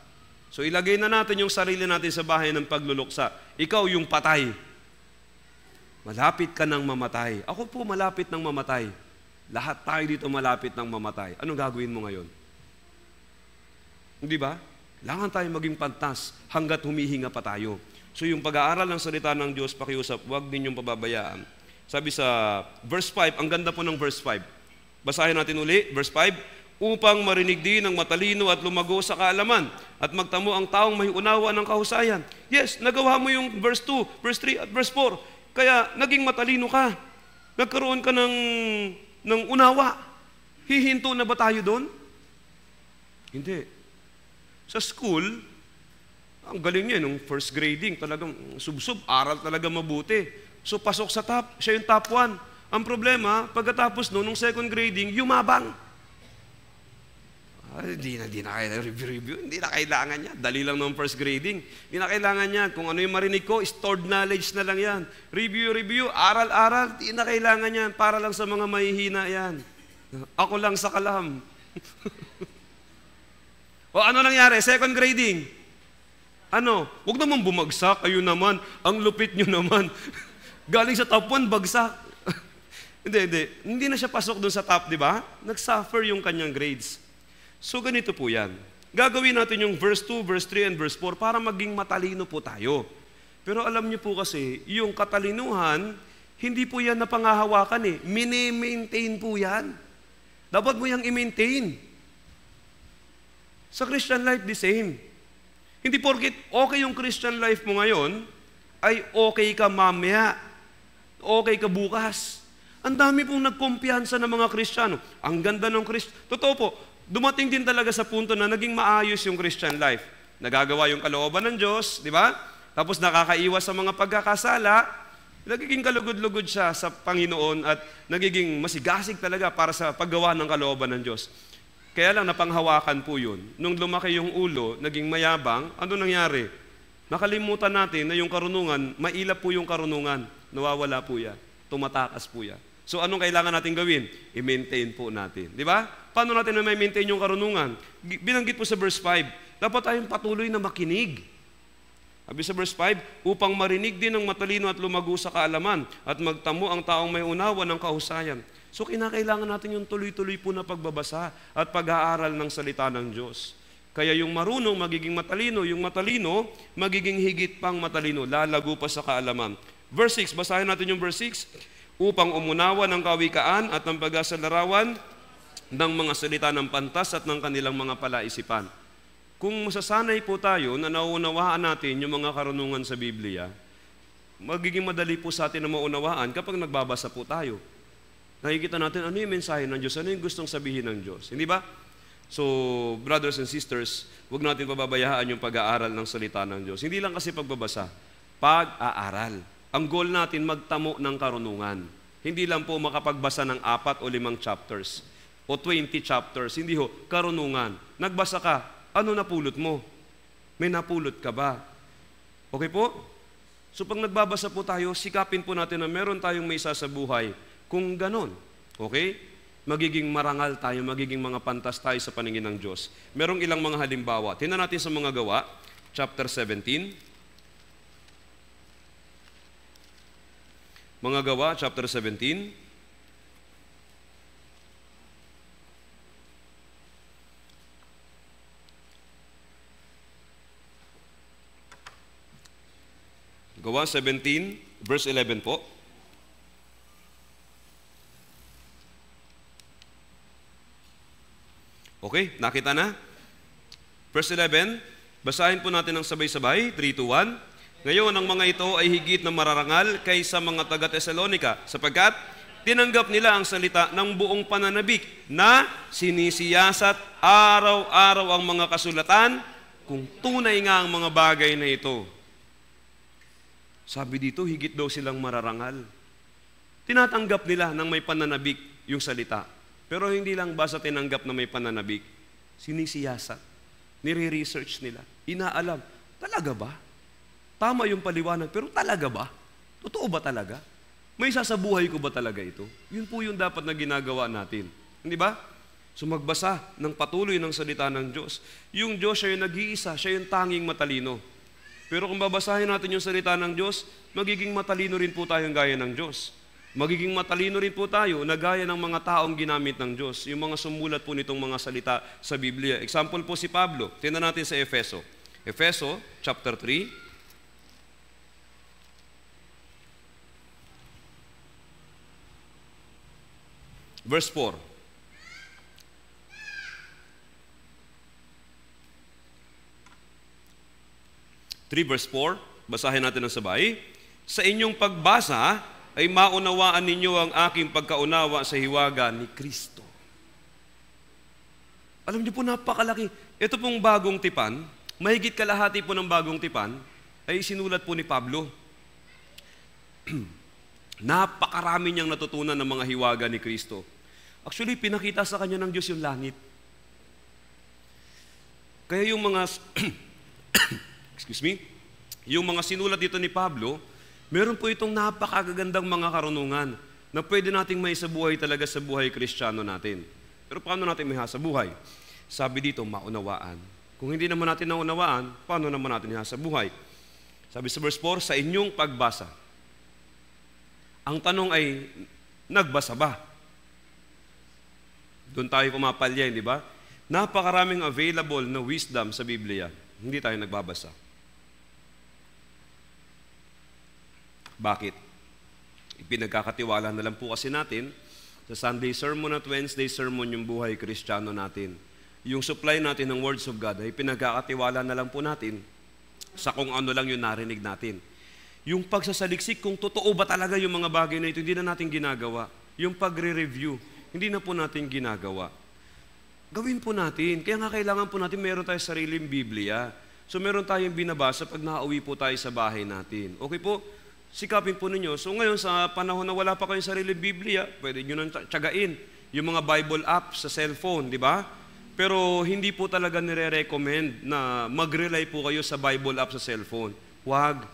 Speaker 1: So ilagay na natin yung sarili natin sa bahay ng pagluluksa. Ikaw yung patay. Malapit ka ng mamatay. Ako po malapit ng mamatay. Lahat tayo dito malapit ng mamatay. Anong gagawin mo ngayon? Hindi ba? Kailangan tayo maging pantas hanggat humihinga pa tayo. So yung pag-aaral ng salita ng Diyos, pakiusap, huwag ninyong pababayaan. Sabi sa verse 5, ang ganda po ng verse 5. Basahin natin uli, verse 5 upang marinig din ng matalino at lumago sa kaalaman at magtamo ang taong may unawa ng kahusayan. Yes, nagawa mo yung verse 2, verse 3 at verse 4. Kaya naging matalino ka. Nagkaroon ka ng, ng unawa. Hihinto na ba tayo doon? Hindi. Sa school, ang galing niya, nung first grading, talagang subsub, aral talaga mabuti. So pasok sa top, siya yung top 1. Ang problema, pagkatapos noon, nung second grading, yumabang. Ah, hindi na, di na kailangan review-review. Hindi na kailangan yan. Dali lang ng first grading. Hindi na kailangan yan. Kung ano yung marinig ko, stored knowledge na lang yan. Review-review, aral-aral, hindi na kailangan yan. Para lang sa mga mahihina yan. Ako lang sa kalam. (laughs) o ano nangyari? Second grading. Ano? Huwag naman bumagsak. Kayo naman. Ang lupit nyo naman. (laughs) Galing sa top 1, bagsak. (laughs) hindi, hindi. Hindi na siya pasok dun sa top, di ba? Nag-suffer yung kanyang grades. So ganito po yan. Gagawin natin yung verse 2, verse 3, and verse 4 para maging matalino po tayo. Pero alam niyo po kasi, yung katalinuhan, hindi po yan napangahawakan eh. Mini-maintain po yan. Dapat mo yang i-maintain. Sa Christian life, the same. Hindi porkit okay yung Christian life mo ngayon, ay okay ka mamaya. Okay ka bukas. Ang dami pong nagkumpiyansa ng mga Kristiyano. Ang ganda ng Kristiyano. Totoo po, dumating din talaga sa punto na naging maayos yung Christian life. Nagagawa yung kalooban ng Diyos, di ba? Tapos nakakaiwas sa mga pagkakasala, nagiging kalugod-lugod siya sa Panginoon at nagiging masigasig talaga para sa paggawa ng kalooban ng Diyos. Kaya lang napanghawakan po yun. Nung lumaki yung ulo, naging mayabang, ano nangyari? Nakalimutan natin na yung karunungan, maila po yung karunungan. Nawawala po yan. Tumatakas po yan. So anong kailangan natin gawin? I-maintain po natin. Di ba? Paano natin na maintain yung karunungan? Binanggit po sa verse 5, dapat tayong patuloy na makinig. Sabi sa verse 5, upang marinig din ng matalino at lumago sa kaalaman at magtamo ang taong may unawa ng kahusayan. So kinakailangan natin yung tuloy-tuloy po na pagbabasa at pag-aaral ng salita ng Diyos. Kaya yung marunong magiging matalino, yung matalino magiging higit pang matalino, lalago pa sa kaalaman. Verse 6, basahin natin yung verse 6. Upang umunawa ng kawikaan at ng pag-asalarawan ng mga salita ng pantas at ng kanilang mga palaisipan. Kung masasanay po tayo na nauunawaan natin yung mga karunungan sa Biblia, magiging madali po sa atin na maunawaan kapag nagbabasa po tayo. Nakikita natin ano yung mensahe ng Diyos, ano yung gustong sabihin ng Diyos. Hindi ba? So, brothers and sisters, huwag natin pababayaan yung pag-aaral ng salita ng Diyos. Hindi lang kasi pagbabasa, pag-aaral. Ang goal natin, magtamo ng karunungan. Hindi lang po makapagbasa ng apat o limang chapters o 20 chapters. Hindi ho, karunungan. Nagbasa ka, ano napulot mo? May napulot ka ba? Okay po? So pag nagbabasa po tayo, sikapin po natin na meron tayong may isa sa buhay. Kung ganon, okay? Magiging marangal tayo, magiging mga pantas tayo sa paningin ng Diyos. Merong ilang mga halimbawa. Tingnan natin sa mga gawa, chapter 17. Mga gawa, chapter 17. Gawa 17, verse 11 po. Okay, nakita na? Verse 11, basahin po natin ng sabay-sabay, 3 to 1. Ngayon, ang mga ito ay higit na mararangal kaysa mga taga-Tesalonika sapagkat tinanggap nila ang salita ng buong pananabik na sinisiyasat araw-araw ang mga kasulatan kung tunay nga ang mga bagay na ito. Sabi dito, higit daw silang mararangal. Tinatanggap nila ng may pananabik yung salita. Pero hindi lang basta tinanggap na may pananabik, sinisiyasat. Nire-research nila. Inaalam, talaga ba? Tama yung paliwanag, pero talaga ba? Totoo ba talaga? May sasabuhay ko ba talaga ito? Yun po yung dapat na ginagawa natin. Hindi ba? So magbasa ng patuloy ng salita ng Diyos. Yung Diyos, siya yung nag-iisa, siya yung tanging matalino. Pero kung babasahin natin yung salita ng Diyos, magiging matalino rin po tayong gaya ng Diyos. Magiging matalino rin po tayo na gaya ng mga taong ginamit ng Diyos. Yung mga sumulat po nitong mga salita sa Biblia. Example po si Pablo. Tingnan natin sa Efeso. Efeso chapter 3. Verse 4. 3 verse 4, basahin natin ang sabay. Sa inyong pagbasa ay maunawaan ninyo ang aking pagkaunawa sa hiwaga ni Kristo. Alam niyo po, napakalaki. Ito pong bagong tipan, mahigit kalahati po ng bagong tipan, ay sinulat po ni Pablo. (clears throat) Napakarami niyang natutunan ng mga hiwaga ni Kristo. Actually, pinakita sa kanya ng Diyos yung langit. Kaya yung mga (clears throat) excuse me, yung mga sinulat dito ni Pablo, meron po itong napakagagandang mga karunungan na pwede nating may sa buhay talaga sa buhay kristyano natin. Pero paano natin may sa buhay? Sabi dito, maunawaan. Kung hindi naman natin naunawaan, paano naman natin sa buhay? Sabi sa verse 4, sa inyong pagbasa. Ang tanong ay, nagbasa ba? Doon tayo pumapalya, di ba? Napakaraming available na wisdom sa Biblia. Hindi tayo nagbabasa. Bakit? Ipinagkakatiwala na lang po kasi natin sa Sunday sermon at Wednesday sermon yung buhay kristyano natin. Yung supply natin ng words of God ay pinagkakatiwala na lang po natin sa kung ano lang yung narinig natin. Yung pagsasaliksik, kung totoo ba talaga yung mga bagay na ito, hindi na natin ginagawa. Yung pagre-review, hindi na po natin ginagawa. Gawin po natin. Kaya nga kailangan po natin meron tayong sariling Biblia. So meron tayong binabasa pag nakauwi po tayo sa bahay natin. Okay po? Sikapin po ninyo. So ngayon, sa panahon na wala pa kayong sarili Biblia, pwede nyo nang tiyagain yung mga Bible app sa cellphone, di ba? Pero hindi po talaga nire-recommend na mag-rely po kayo sa Bible app sa cellphone. Huwag.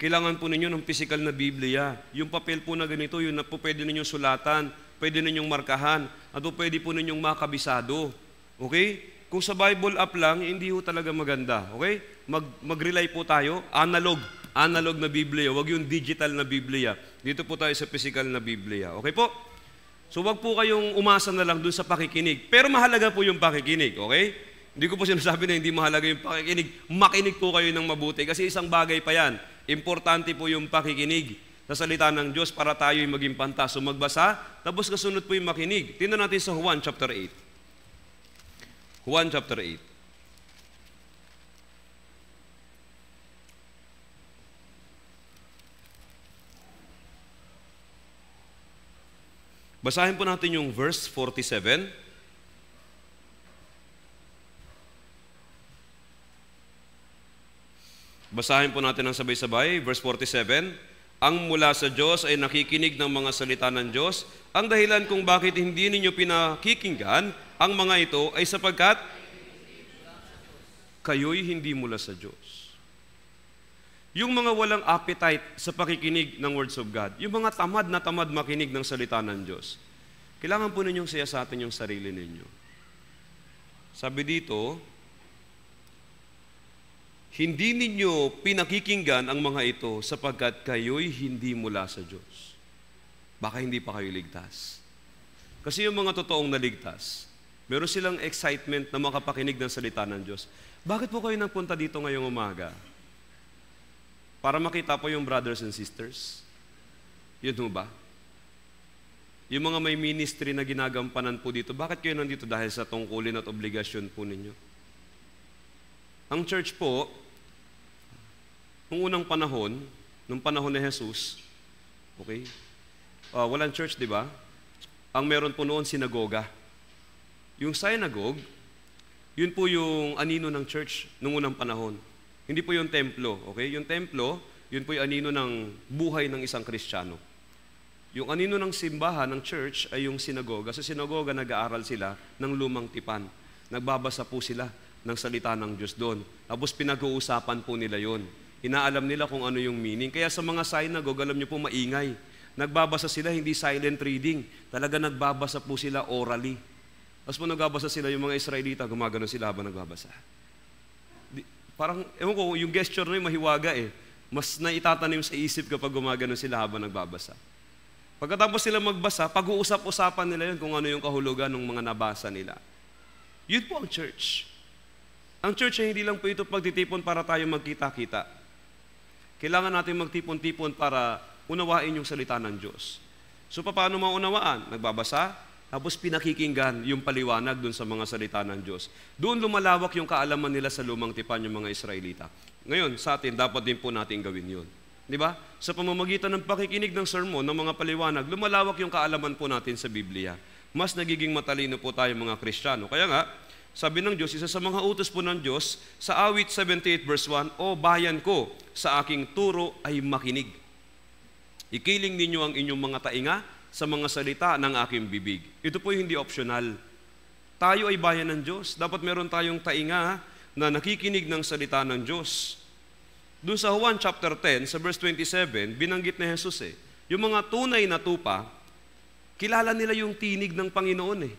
Speaker 1: Kailangan po ninyo ng physical na Biblia. Yung papel po na ganito, yun na po pwede ninyong sulatan, pwede ninyong markahan, at po pwede po ninyong makabisado. Okay? Kung sa Bible app lang, hindi ho talaga maganda. Okay? Mag, mag-rely po tayo, analog analog na Biblia, wag yung digital na Biblia. Dito po tayo sa physical na Biblia. Okay po? So wag po kayong umasa na lang dun sa pakikinig. Pero mahalaga po yung pakikinig, okay? Hindi ko po (laughs) sinasabi na hindi mahalaga yung pakikinig. Makinig po kayo ng mabuti kasi isang bagay pa yan. Importante po yung pakikinig sa salita ng Diyos para tayo'y maging pantas. So magbasa, tapos kasunod po yung makinig. Tingnan natin sa Juan chapter 8. Juan chapter 8. Basahin po natin yung verse 47. Basahin po natin ang sabay-sabay. Verse 47, Ang mula sa Diyos ay nakikinig ng mga salita ng Diyos. Ang dahilan kung bakit hindi ninyo pinakikinggan ang mga ito ay sapagkat kayo'y hindi mula sa Diyos. Yung mga walang appetite sa pakikinig ng words of God, yung mga tamad na tamad makinig ng salita ng Diyos, kailangan po ninyong siyasatin yung sarili ninyo. Sabi dito, hindi ninyo pinakikinggan ang mga ito sapagkat kayo'y hindi mula sa Diyos. Baka hindi pa kayo ligtas. Kasi yung mga totoong naligtas, meron silang excitement na makapakinig ng salita ng Diyos. Bakit po kayo nagpunta dito ngayong umaga? Para makita po yung brothers and sisters. Yun ho ba? Yung mga may ministry na ginagampanan po dito, bakit kayo nandito? Dahil sa tungkulin at obligasyon po ninyo. Ang church po, noong unang panahon, nung panahon ni Jesus, okay, uh, walang church, di ba? Ang meron po noon, sinagoga. Yung synagogue, yun po yung anino ng church noong unang panahon. Hindi po yung templo, okay? Yung templo, yun po yung anino ng buhay ng isang Kristiyano. Yung anino ng simbahan, ng church, ay yung sinagoga. Sa sinagoga, nag-aaral sila ng lumang tipan. Nagbabasa po sila ng salita ng Diyos doon. Tapos pinag-uusapan po nila yon. Inaalam nila kung ano yung meaning. Kaya sa mga synagogue, alam nyo po, maingay. Nagbabasa sila, hindi silent reading. Talaga nagbabasa po sila orally. Tapos po nagbabasa sila, yung mga Israelita, gumagano sila habang nagbabasa. Parang, ewan ko, yung gesture na yun, mahiwaga eh. Mas naitatanim sa isip kapag gumagano sila habang nagbabasa. Pagkatapos sila magbasa, pag-uusap-usapan nila yun kung ano yung kahulugan ng mga nabasa nila. Yun po ang church. Ang church ay hindi lang po ito pagtitipon para tayo magkita-kita. Kailangan natin magtipon-tipon para unawain yung salita ng Diyos. So paano maunawaan? Nagbabasa, tapos pinakikinggan yung paliwanag dun sa mga salita ng Diyos. Doon lumalawak yung kaalaman nila sa lumang tipan yung mga Israelita. Ngayon, sa atin, dapat din po natin gawin yun. Di ba? Sa pamamagitan ng pakikinig ng sermon, ng mga paliwanag, lumalawak yung kaalaman po natin sa Biblia. Mas nagiging matalino po tayo mga Kristiyano. Kaya nga, sabi ng Diyos, isa sa mga utos po ng Diyos, sa awit 78 verse 1, O bayan ko, sa aking turo ay makinig. Ikiling ninyo ang inyong mga tainga sa mga salita ng aking bibig. Ito po hindi optional. Tayo ay bayan ng Diyos. Dapat meron tayong tainga na nakikinig ng salita ng Diyos. Doon sa Juan chapter 10, sa verse 27, binanggit ni Jesus eh, yung mga tunay na tupa, kilala nila yung tinig ng Panginoon eh.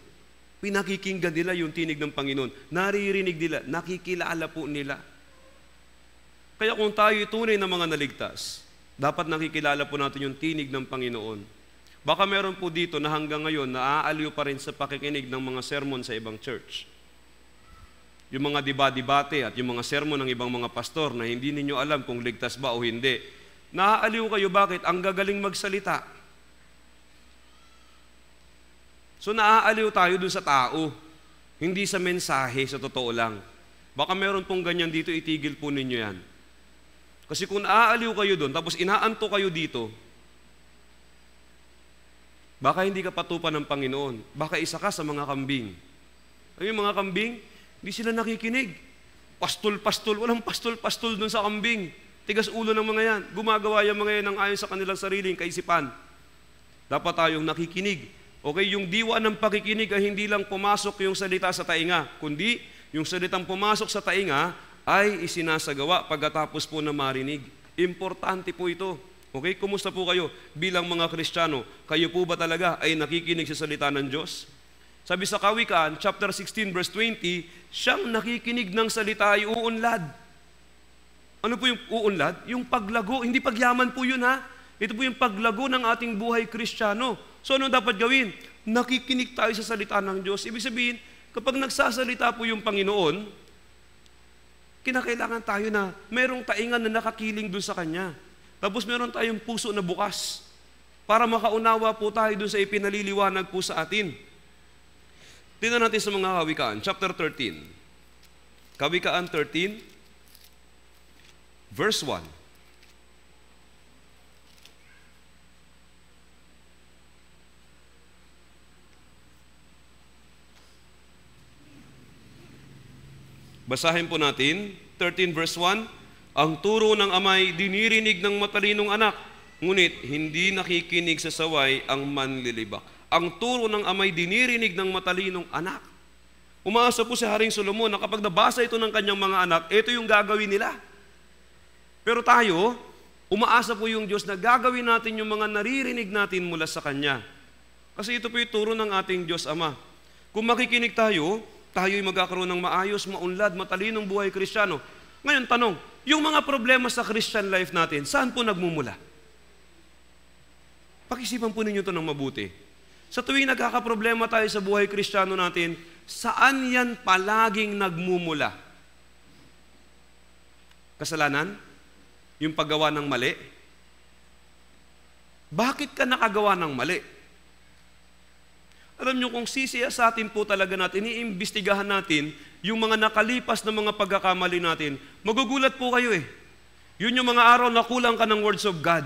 Speaker 1: Pinakikinggan nila yung tinig ng Panginoon. Naririnig nila, nakikilala po nila. Kaya kung tayo tunay na mga naligtas, dapat nakikilala po natin yung tinig ng Panginoon Baka meron po dito na hanggang ngayon naaaliw pa rin sa pakikinig ng mga sermon sa ibang church. Yung mga diba-dibate at yung mga sermon ng ibang mga pastor na hindi ninyo alam kung ligtas ba o hindi. Naaaliw kayo bakit? Ang gagaling magsalita. So naaaliw tayo dun sa tao, hindi sa mensahe, sa totoo lang. Baka meron pong ganyan dito, itigil po ninyo yan. Kasi kung naaaliw kayo doon, tapos inaanto kayo dito, Baka hindi ka patupa ng Panginoon. Baka isa ka sa mga kambing. Ano yung mga kambing? Hindi sila nakikinig. Pastol-pastol. Walang pastol-pastol dun sa kambing. Tigas ulo ng mga yan. Gumagawa yung mga yan ng ayon sa kanilang sariling kaisipan. Dapat tayong nakikinig. Okay, yung diwa ng pakikinig ay hindi lang pumasok yung salita sa tainga, kundi yung salitang pumasok sa tainga ay isinasagawa pagkatapos po na marinig. Importante po ito. Okay, kumusta po kayo bilang mga Kristiyano? Kayo po ba talaga ay nakikinig sa salita ng Diyos? Sabi sa Kawikaan, chapter 16, verse 20, siyang nakikinig ng salita ay uunlad. Ano po yung uunlad? Yung paglago. Hindi pagyaman po yun ha. Ito po yung paglago ng ating buhay Kristiyano. So ano dapat gawin? Nakikinig tayo sa salita ng Diyos. Ibig sabihin, kapag nagsasalita po yung Panginoon, kinakailangan tayo na merong taingan na nakakiling doon sa Kanya. Tapos meron tayong puso na bukas para makaunawa po tayo dun sa ipinaliliwanag po sa atin. Tingnan natin sa mga kawikaan, chapter 13. Kawikaan 13, verse 1. Basahin po natin, 13 verse 1, ang turo ng amay, dinirinig ng matalinong anak, ngunit hindi nakikinig sa saway ang manlilibak. Ang turo ng amay, dinirinig ng matalinong anak. Umaasa po si Haring Solomon na kapag nabasa ito ng kanyang mga anak, ito yung gagawin nila. Pero tayo, umaasa po yung Diyos na gagawin natin yung mga naririnig natin mula sa Kanya. Kasi ito po yung turo ng ating Diyos Ama. Kung makikinig tayo, tayo'y magkakaroon ng maayos, maunlad, matalinong buhay kristyano. Ngayon, tanong, yung mga problema sa Christian life natin, saan po nagmumula? Pakisipan po ninyo ito ng mabuti. Sa tuwing nagkakaproblema tayo sa buhay kristyano natin, saan yan palaging nagmumula? Kasalanan? Yung paggawa ng mali? Bakit ka nakagawa ng mali? Alam niyo kung sisiya sa atin po talaga natin, iimbestigahan natin yung mga nakalipas na mga pagkakamali natin, magugulat po kayo eh. Yun yung mga araw na kulang ka ng words of God.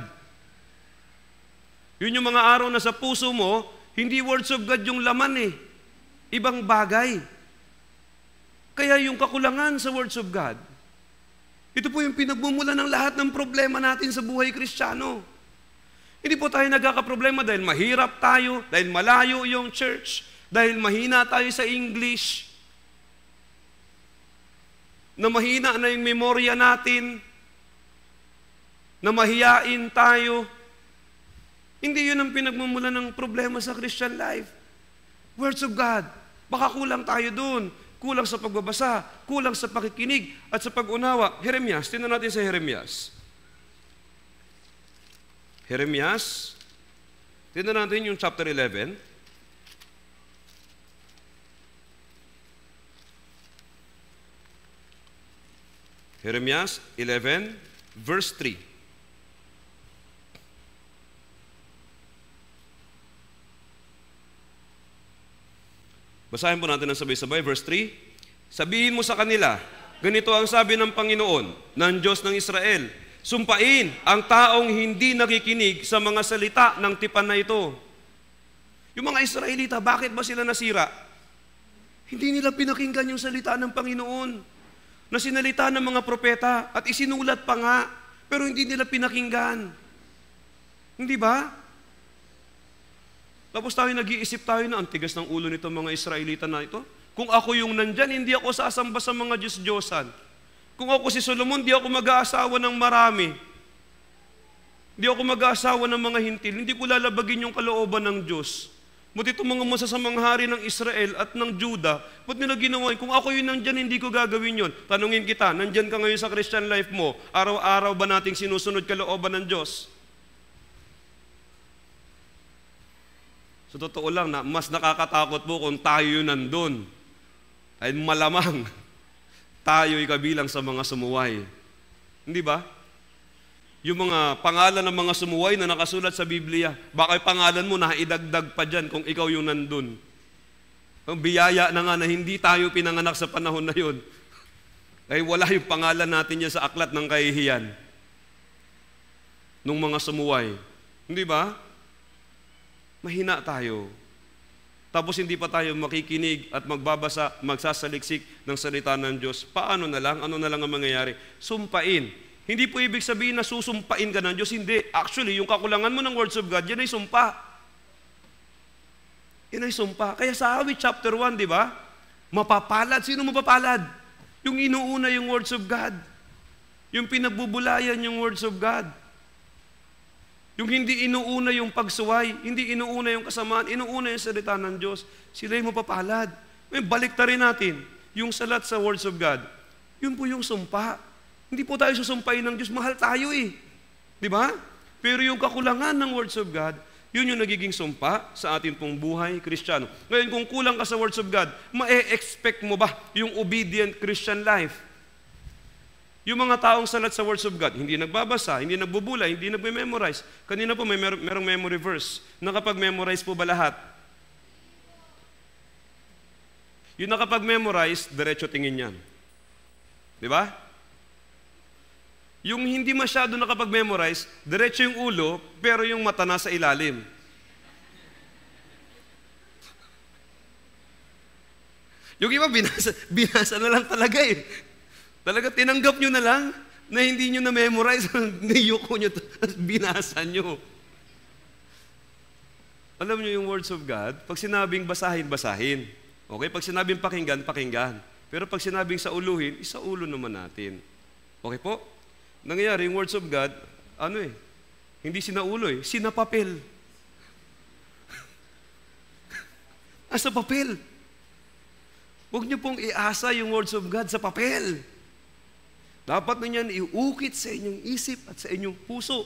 Speaker 1: Yun yung mga araw na sa puso mo, hindi words of God yung laman eh. Ibang bagay. Kaya yung kakulangan sa words of God, ito po yung pinagmumula ng lahat ng problema natin sa buhay kristyano. Hindi po tayo nagkakaproblema dahil mahirap tayo, dahil malayo yung church, dahil mahina tayo sa English, na mahina na yung memorya natin, na mahiyain tayo. Hindi yun ang pinagmumula ng problema sa Christian life. Words of God. Baka kulang tayo doon. Kulang sa pagbabasa, kulang sa pakikinig, at sa pag-unawa. Jeremias, tinan natin sa Jeremias. Jeremias, tignan natin yung chapter 11. Jeremias 11, verse 3. Basahin po natin ang sabay-sabay. Verse 3, Sabihin mo sa kanila, ganito ang sabi ng Panginoon, ng Diyos ng Israel, Sumpain ang taong hindi nakikinig sa mga salita ng tipan na ito. Yung mga Israelita, bakit ba sila nasira? Hindi nila pinakinggan yung salita ng Panginoon na sinalita ng mga propeta at isinulat pa nga, pero hindi nila pinakinggan. Hindi ba? Tapos tayo nag-iisip tayo na ang tigas ng ulo nito mga Israelita na ito. Kung ako yung nandyan, hindi ako sasamba sa mga Diyos-Diyosan. Kung ako si Solomon, di ako mag-aasawa ng marami. Di ako mag-aasawa ng mga hintil. Hindi ko lalabagin yung kalooban ng Diyos. Ba't itong mga masasamang hari ng Israel at ng Juda, ba't nila ginawa Kung ako yun nandyan, hindi ko gagawin yun. Tanungin kita, nandyan ka ngayon sa Christian life mo, araw-araw ba nating sinusunod kalooban ng Diyos? Sa so, totoo lang, na, mas nakakatakot po kung tayo yun nandun. Ay malamang tayo'y kabilang sa mga sumuway. Hindi ba? Yung mga pangalan ng mga sumuway na nakasulat sa Biblia, baka yung pangalan mo na naidagdag pa dyan kung ikaw yung nandun. Ang biyaya na nga na hindi tayo pinanganak sa panahon na yun. (laughs) Ay wala yung pangalan natin yan sa aklat ng kahihiyan ng mga sumuway. Hindi ba? Mahina tayo tapos hindi pa tayo makikinig at magbabasa, magsasaliksik ng salita ng Diyos, paano na lang, ano na lang ang mangyayari? Sumpain. Hindi po ibig sabihin na susumpain ka ng Diyos, hindi. Actually, yung kakulangan mo ng words of God, yan ay sumpa. Yan ay sumpa. Kaya sa awit chapter 1, di ba? Mapapalad. Sino mapapalad? Yung inuuna yung words of God. Yung pinagbubulayan yung words of God. Yung hindi inuuna yung pagsuway, hindi inuuna yung kasamaan, inuuna yung salita ng Diyos, sila yung mapapalad. May balik rin natin yung salat sa words of God. Yun po yung sumpa. Hindi po tayo susumpain ng Diyos, mahal tayo eh. Di ba? Pero yung kakulangan ng words of God, yun yung nagiging sumpa sa ating pong buhay, Kristiyano. Ngayon, kung kulang ka sa words of God, ma-expect mo ba yung obedient Christian life? Yung mga taong salat sa words of God, hindi nagbabasa, hindi nagbubula, hindi nagme-memorize. Kanina po may mer- merong memory verse. Nakapag-memorize po ba lahat? Yung nakapag-memorize, diretso tingin yan. Di ba? Yung hindi masyado nakapag-memorize, diretso yung ulo, pero yung mata nasa ilalim. Yung iba, binasa, (laughs) binasa na lang talaga eh. Talaga tinanggap nyo na lang na hindi nyo na-memorize ang (laughs) niyuko nyo at binasa nyo. Alam nyo yung words of God, pag sinabing basahin, basahin. Okay? Pag sinabing pakinggan, pakinggan. Pero pag sinabing sa sauluhin, isaulo naman natin. Okay po? Nangyayari, yung words of God, ano eh, hindi sinaulo eh, sinapapel. (laughs) Asa papel. Huwag niyo pong iasa yung words of God sa papel. Dapat ninyan iukit sa inyong isip at sa inyong puso.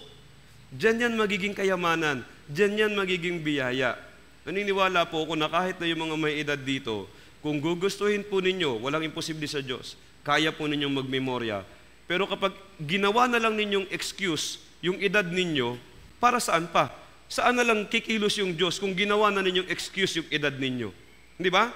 Speaker 1: Diyan yan magiging kayamanan. Diyan yan magiging biyaya. Naniniwala po ako na kahit na yung mga may edad dito, kung gugustuhin po ninyo, walang imposible sa Diyos, kaya po ninyong magmemorya. Pero kapag ginawa na lang ninyong excuse yung edad ninyo, para saan pa? Saan na lang kikilos yung Diyos kung ginawa na ninyong excuse yung edad ninyo? Di ba?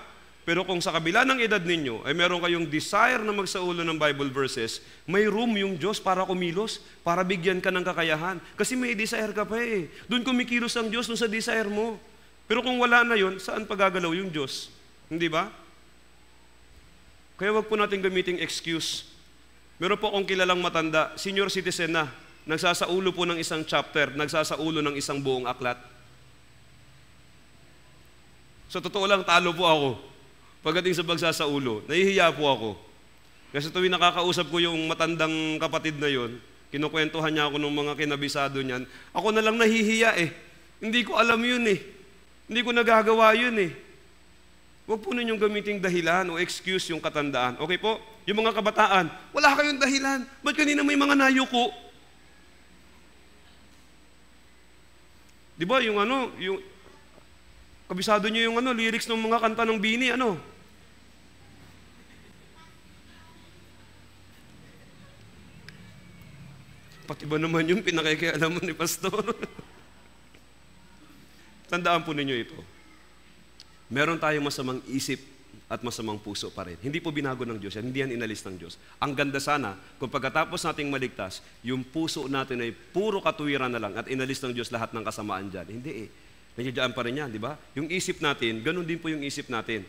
Speaker 1: Pero kung sa kabila ng edad ninyo ay meron kayong desire na magsaulo ng Bible verses, may room yung Diyos para kumilos, para bigyan ka ng kakayahan. Kasi may desire ka pa eh. Doon kumikilos ang Diyos doon sa desire mo. Pero kung wala na yon, saan pagagalaw yung Diyos? Hindi ba? Kaya wag po natin gamiting excuse. Meron po akong kilalang matanda, senior citizen na, nagsasaulo po ng isang chapter, nagsasaulo ng isang buong aklat. Sa totoo lang, talo po ako. Pagdating sa bagsa sa ulo, nahihiya po ako. Kasi tuwing nakakausap ko yung matandang kapatid na yon, kinukwentuhan niya ako ng mga kinabisado niyan, ako na lang nahihiya eh. Hindi ko alam yun eh. Hindi ko nagagawa yun eh. Huwag po ninyong gamiting dahilan o excuse yung katandaan. Okay po? Yung mga kabataan, wala kayong dahilan. Ba't kanina may mga nayuko? Di ba yung ano, yung, kabisado niyo yung ano, lyrics ng mga kanta ng Bini, ano? Pati ba naman yung pinakikialaman ni Pastor? (laughs) Tandaan po ninyo ito. Meron tayong masamang isip at masamang puso pa rin. Hindi po binago ng Diyos yan. Hindi yan inalis ng Diyos. Ang ganda sana, kung pagkatapos nating maligtas, yung puso natin ay puro katuwiran na lang at inalis ng Diyos lahat ng kasamaan dyan. Hindi eh. Nandiyan pa rin yan, di ba? Yung isip natin, ganun din po yung isip natin.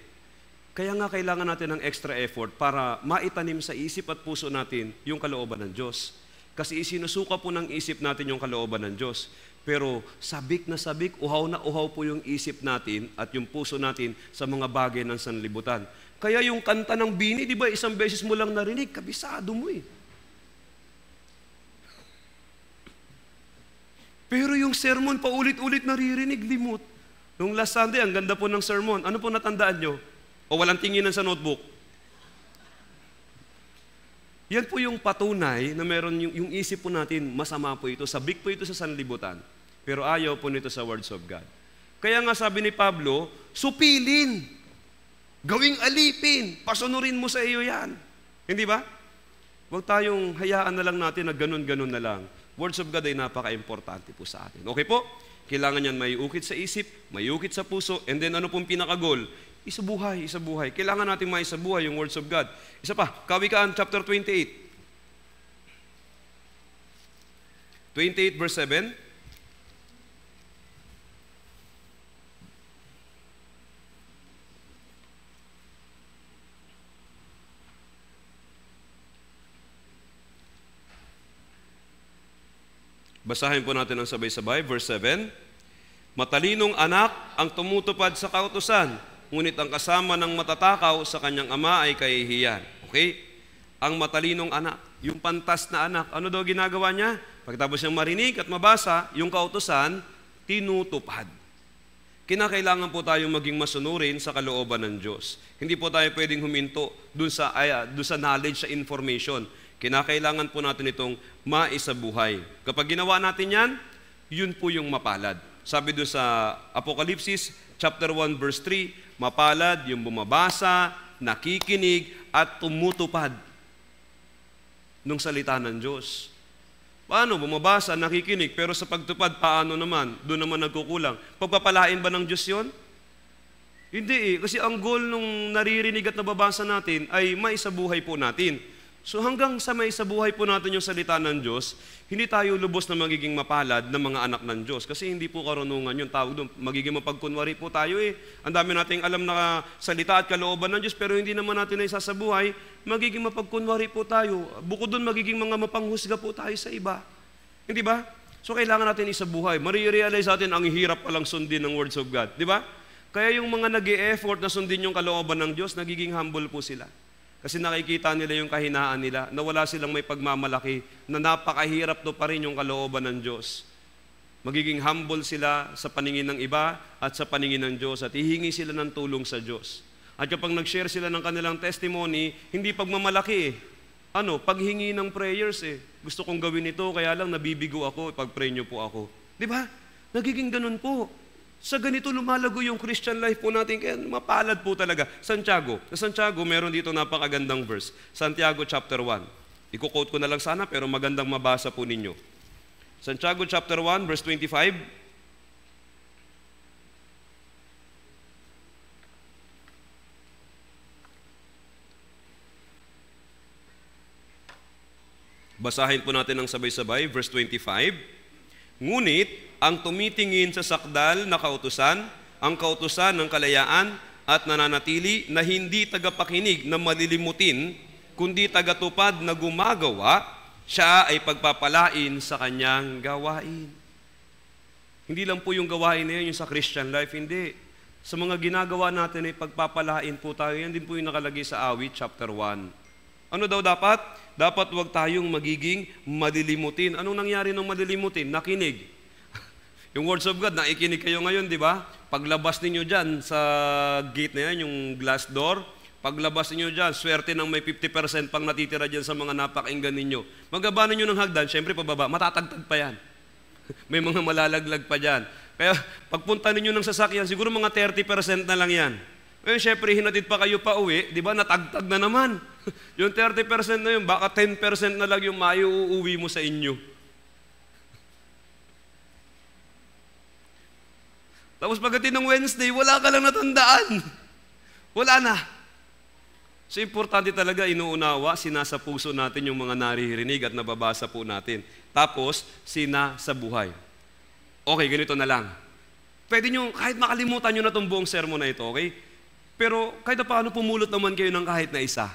Speaker 1: Kaya nga kailangan natin ng extra effort para maitanim sa isip at puso natin yung kalooban ng Diyos. Kasi isinusuka po ng isip natin yung kalooban ng Diyos. Pero sabik na sabik, uhaw na uhaw po yung isip natin at yung puso natin sa mga bagay ng sanlibutan. Kaya yung kanta ng bini, di ba isang beses mo lang narinig, kabisado mo eh. Pero yung sermon, paulit-ulit naririnig, limot. Nung last Sunday, ang ganda po ng sermon. Ano po natandaan nyo? O walang tingin sa notebook? Yan po yung patunay na meron yung, yung isip po natin, masama po ito, sabik po ito sa sanlibutan. Pero ayaw po nito sa words of God. Kaya nga sabi ni Pablo, supilin, gawing alipin, pasunurin mo sa iyo yan. Hindi ba? Huwag tayong hayaan na lang natin na ganun-ganun na lang. Words of God ay napaka-importante po sa atin. Okay po? Kailangan yan may ukit sa isip, may ukit sa puso, and then ano pong pinaka-goal? Isabuhay, buhay. Kailangan natin buhay yung words of God. Isa pa, Kawikaan chapter 28. 28 verse 7. Basahin po natin ang sabay-sabay. Verse 7. Matalinong anak ang tumutupad sa kautusan ngunit ang kasama ng matatakaw sa kanyang ama ay kahihiyan. Okay? Ang matalinong anak, yung pantas na anak, ano daw ginagawa niya? Pagkatapos niyang marinig at mabasa, yung kautosan, tinutupad. Kinakailangan po tayong maging masunurin sa kalooban ng Diyos. Hindi po tayo pwedeng huminto dun sa, uh, dun sa knowledge, sa information. Kinakailangan po natin itong maisabuhay. Kapag ginawa natin yan, yun po yung mapalad. Sabi doon sa Apokalipsis, chapter 1 verse 3, mapalad yung bumabasa, nakikinig at tumutupad ng salita ng Diyos. Paano? Bumabasa, nakikinig, pero sa pagtupad, paano naman? Doon naman nagkukulang. Pagpapalain ba ng Diyos yun? Hindi eh, kasi ang goal nung naririnig at nababasa natin ay maisabuhay po natin. So hanggang sa may sa buhay po natin yung salita ng Diyos, hindi tayo lubos na magiging mapalad ng mga anak ng Diyos. Kasi hindi po karunungan yung Tawag doon, magiging mapagkunwari po tayo eh. Ang dami nating alam na salita at kalooban ng Diyos, pero hindi naman natin na isa sa buhay, magiging mapagkunwari po tayo. Bukod doon, magiging mga mapanghusga po tayo sa iba. Hindi ba? So kailangan natin isa buhay. Marirealize natin ang hirap palang sundin ng words of God. Di ba? Kaya yung mga nag e effort na sundin yung kalooban ng Diyos, nagiging humble po sila. Kasi nakikita nila yung kahinaan nila, na wala silang may pagmamalaki, na napakahirap do pa rin yung kalooban ng Diyos. Magiging humble sila sa paningin ng iba at sa paningin ng Diyos at hihingi sila ng tulong sa Diyos. At kapag nag-share sila ng kanilang testimony, hindi pagmamalaki eh. Ano, paghingi ng prayers eh. Gusto kong gawin ito, kaya lang nabibigo ako, pag-pray nyo po ako. Di ba? Nagiging ganun po. Sa ganito lumalago yung Christian life po natin, kaya mapalad po talaga. Santiago, sa Santiago meron dito napakagandang verse. Santiago chapter 1. Iko-quote ko na lang sana pero magandang mabasa po ninyo. Santiago chapter 1 verse 25. Basahin po natin ng sabay-sabay, verse 25. Ngunit, ang tumitingin sa sakdal na kautusan, ang kautusan ng kalayaan at nananatili na hindi tagapakinig na malilimutin, kundi tagatupad na gumagawa, siya ay pagpapalain sa kanyang gawain. Hindi lang po yung gawain na yun, yung sa Christian life, hindi. Sa mga ginagawa natin ay pagpapalain po tayo. Yan din po yung nakalagay sa awit, chapter 1. Ano daw dapat? Dapat wag tayong magiging madilimutin. Anong nangyari ng madilimutin? Nakinig. (laughs) yung words of God, nakikinig kayo ngayon, di ba? Paglabas ninyo dyan sa gate na yan, yung glass door, paglabas ninyo dyan, swerte ng may 50% pang natitira dyan sa mga napakinggan ninyo. Magaba ninyo ng hagdan, syempre pababa, matatagtag pa yan. (laughs) may mga malalaglag pa dyan. Kaya pagpunta ninyo ng sasakyan, siguro mga 30% na lang yan. Ngayon, eh, syempre, hinatid pa kayo pa uwi, di ba? Natagtag na naman. (laughs) yung 30% na yun, baka 10% na lang yung mayo uuwi mo sa inyo. Tapos pagdating ng Wednesday, wala ka lang natandaan. Wala na. So importante talaga inuunawa, sinasa puso natin yung mga naririnig at nababasa po natin. Tapos, sinasa buhay. Okay, ganito na lang. Pwede nyo, kahit makalimutan nyo na itong buong sermon na ito, okay? Pero kahit paano pumulot naman kayo ng kahit na isa.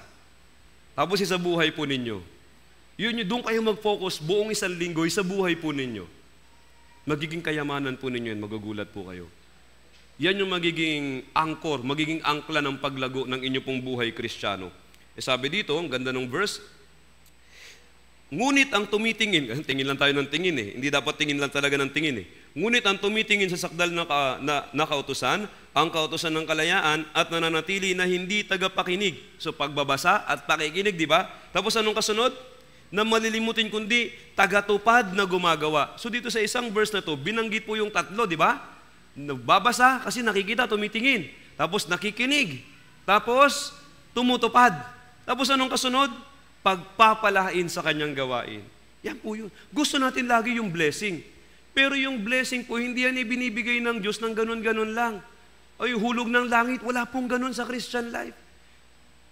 Speaker 1: Tapos sa buhay po ninyo. Yun, yung doon kayo mag-focus buong isang linggo sa buhay po ninyo. Magiging kayamanan po ninyo yun, magugulat po kayo. Yan yung magiging angkor, magiging angkla ng paglago ng inyo pong buhay kristyano. E eh, sabi dito, ang ganda ng verse, Ngunit ang tumitingin, (laughs) tingin lang tayo ng tingin eh, hindi dapat tingin lang talaga ng tingin eh. Ngunit ang tumitingin sa sakdal na, ka, na, na kautusan, ang kautusan ng kalayaan at nananatili na hindi tagapakinig. So pagbabasa at pakikinig, di ba? Tapos anong kasunod? na malilimutin kundi tagatupad na gumagawa. So dito sa isang verse na to, binanggit po yung tatlo, di ba? Nagbabasa kasi nakikita, tumitingin. Tapos nakikinig. Tapos tumutupad. Tapos anong kasunod? Pagpapalain sa kanyang gawain. Yan po yun. Gusto natin lagi yung blessing. Pero yung blessing po, hindi yan ibinibigay ng Diyos ng ganun-ganun lang. Ay, hulog ng langit. Wala pong ganun sa Christian life.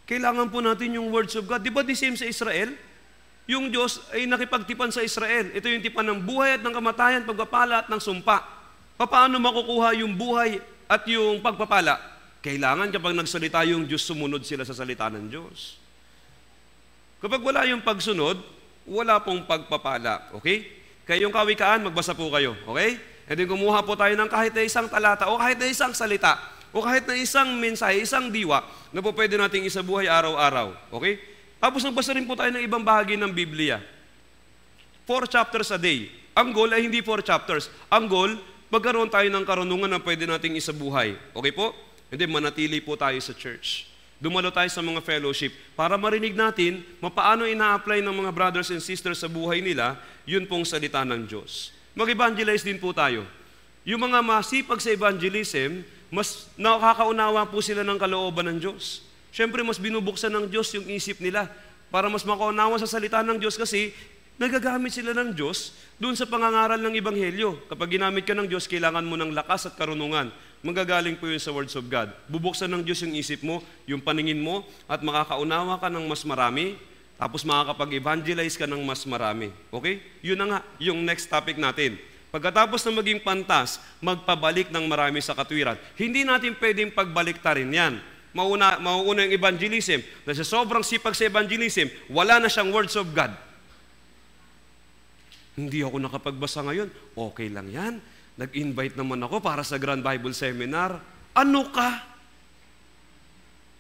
Speaker 1: Kailangan po natin yung words of God. Di ba the same sa Israel? Yung Diyos ay nakipagtipan sa Israel. Ito yung tipan ng buhay at ng kamatayan, pagpapala at ng sumpa. Paano makukuha yung buhay at yung pagpapala? Kailangan kapag nagsalita yung Diyos, sumunod sila sa salita ng Diyos. Kapag wala yung pagsunod, wala pong pagpapala. Okay? Kayong kawikaan, magbasa po kayo. Okay? And din kumuha po tayo ng kahit na isang talata o kahit na isang salita o kahit na isang mensahe, isang diwa na po pwede nating isabuhay araw-araw. Okay? Tapos magbasa rin po tayo ng ibang bahagi ng Biblia. Four chapters a day. Ang goal ay hindi four chapters. Ang goal, magkaroon tayo ng karunungan na pwede nating isabuhay. Okay po? And then manatili po tayo sa church. Dumalo tayo sa mga fellowship para marinig natin mapaano ina-apply ng mga brothers and sisters sa buhay nila yun pong salita ng Diyos. Mag-evangelize din po tayo. Yung mga masipag sa evangelism, mas nakakaunawa po sila ng kalooban ng Diyos. Siyempre, mas binubuksan ng Diyos yung isip nila para mas makaunawa sa salita ng Diyos kasi nagagamit sila ng Diyos doon sa pangangaral ng Ibanghelyo. Kapag ginamit ka ng Diyos, kailangan mo ng lakas at karunungan Manggagaling po yun sa words of God. Bubuksan ng Diyos yung isip mo, yung paningin mo, at makakaunawa ka ng mas marami, tapos makakapag-evangelize ka ng mas marami. Okay? Yun na nga, yung next topic natin. Pagkatapos na maging pantas, magpabalik ng marami sa katwiran. Hindi natin pwedeng pagbaliktarin yan. Mauna, mauuna yung evangelism. Na sa sobrang sipag sa evangelism, wala na siyang words of God. Hindi ako nakapagbasa ngayon. Okay lang yan. Nag-invite naman ako para sa Grand Bible Seminar. Ano ka?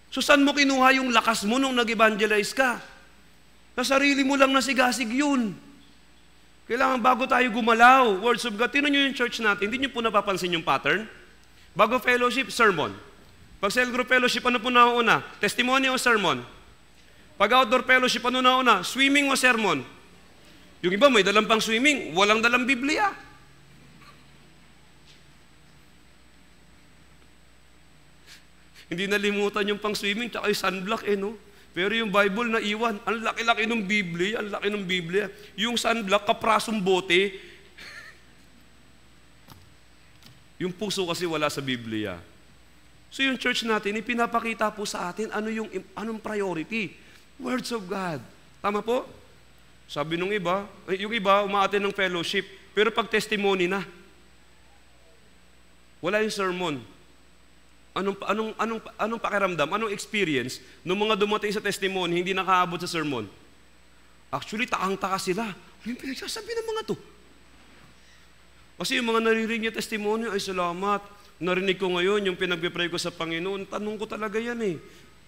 Speaker 1: So saan mo kinuha yung lakas mo nung nag-evangelize ka? Sa sarili mo lang nasigasig yun. Kailangan bago tayo gumalaw, words of God, tinan nyo yung church natin, hindi nyo po napapansin yung pattern? Bago fellowship, sermon. Pag cell group fellowship, ano po nauna? Testimony o sermon? Pag outdoor fellowship, ano nauna? Swimming o sermon? Yung iba may dalang pang swimming, walang dalang Biblia. Hindi nalimutan yung pang-swimming, tsaka yung sunblock, eh, no? Pero yung Bible na iwan, ang laki-laki ng Biblia, ang laki ng Biblia. Yung sunblock, kaprasong bote. (laughs) yung puso kasi wala sa Biblia. So yung church natin, ipinapakita po sa atin ano yung anong priority. Words of God. Tama po? Sabi nung iba, eh, yung iba umaaten ng fellowship, pero pag testimony na. Wala yung sermon. Anong, anong, anong, anong pakiramdam? Anong experience ng mga dumating sa testimony, hindi nakaabot sa sermon? Actually, taang taka sila. Ano yung pinagsasabi ng mga to? Kasi yung mga naririnig niya testimony, ay salamat, narinig ko ngayon yung pinagpipray ko sa Panginoon, tanong ko talaga yan eh.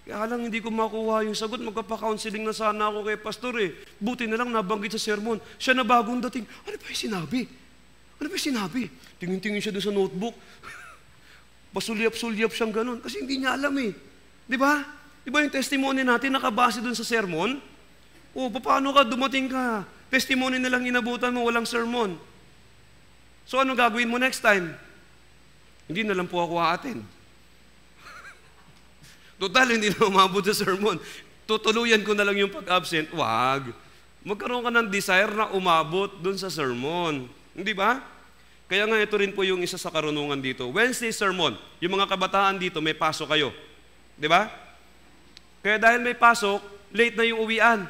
Speaker 1: Kaya lang hindi ko makuha yung sagot, magpapa-counseling na sana ako kay pastor eh. Buti na lang nabanggit sa sermon, siya na bagong dating, ano ba yung sinabi? Ano ba yung sinabi? Tingin-tingin siya doon sa notebook. (laughs) Pasulyap-sulyap siyang ganun. Kasi hindi niya alam eh. Di ba? Di ba yung testimony natin nakabase dun sa sermon? O, oh, paano ka? Dumating ka. Testimony na lang inabutan mo, walang sermon. So, ano gagawin mo next time? Hindi na lang po ako aatin. (laughs) Total, hindi na umabot sa sermon. Tutuluyan ko na lang yung pag-absent. Wag. Magkaroon ka ng desire na umabot dun sa sermon. Hindi ba? Kaya nga ito rin po yung isa sa karunungan dito. Wednesday sermon, yung mga kabataan dito, may pasok kayo. Di ba? Kaya dahil may pasok, late na yung uwian.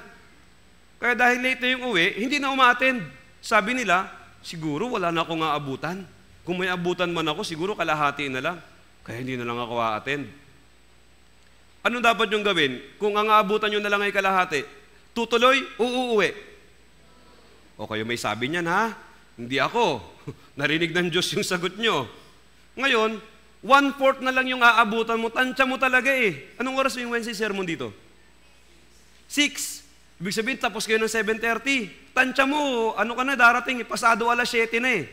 Speaker 1: Kaya dahil late na yung uwi, hindi na umaattend. Sabi nila, siguro wala na akong aabutan. Kung may abutan man ako, siguro kalahati na lang. Kaya hindi na lang ako a-attend. Ano dapat yung gawin? Kung ang aabutan nyo na lang ay kalahati, tutuloy, uuwi. O kayo may sabi niyan ha? Hindi ako. (laughs) Narinig ng Diyos yung sagot nyo. Ngayon, one-fourth na lang yung aabutan mo. Tansya mo talaga eh. Anong oras yung Wednesday sermon dito? Six. Ibig sabihin, tapos kayo ng 7.30. Tansya mo, ano ka na darating eh. Pasado alas 7 na eh.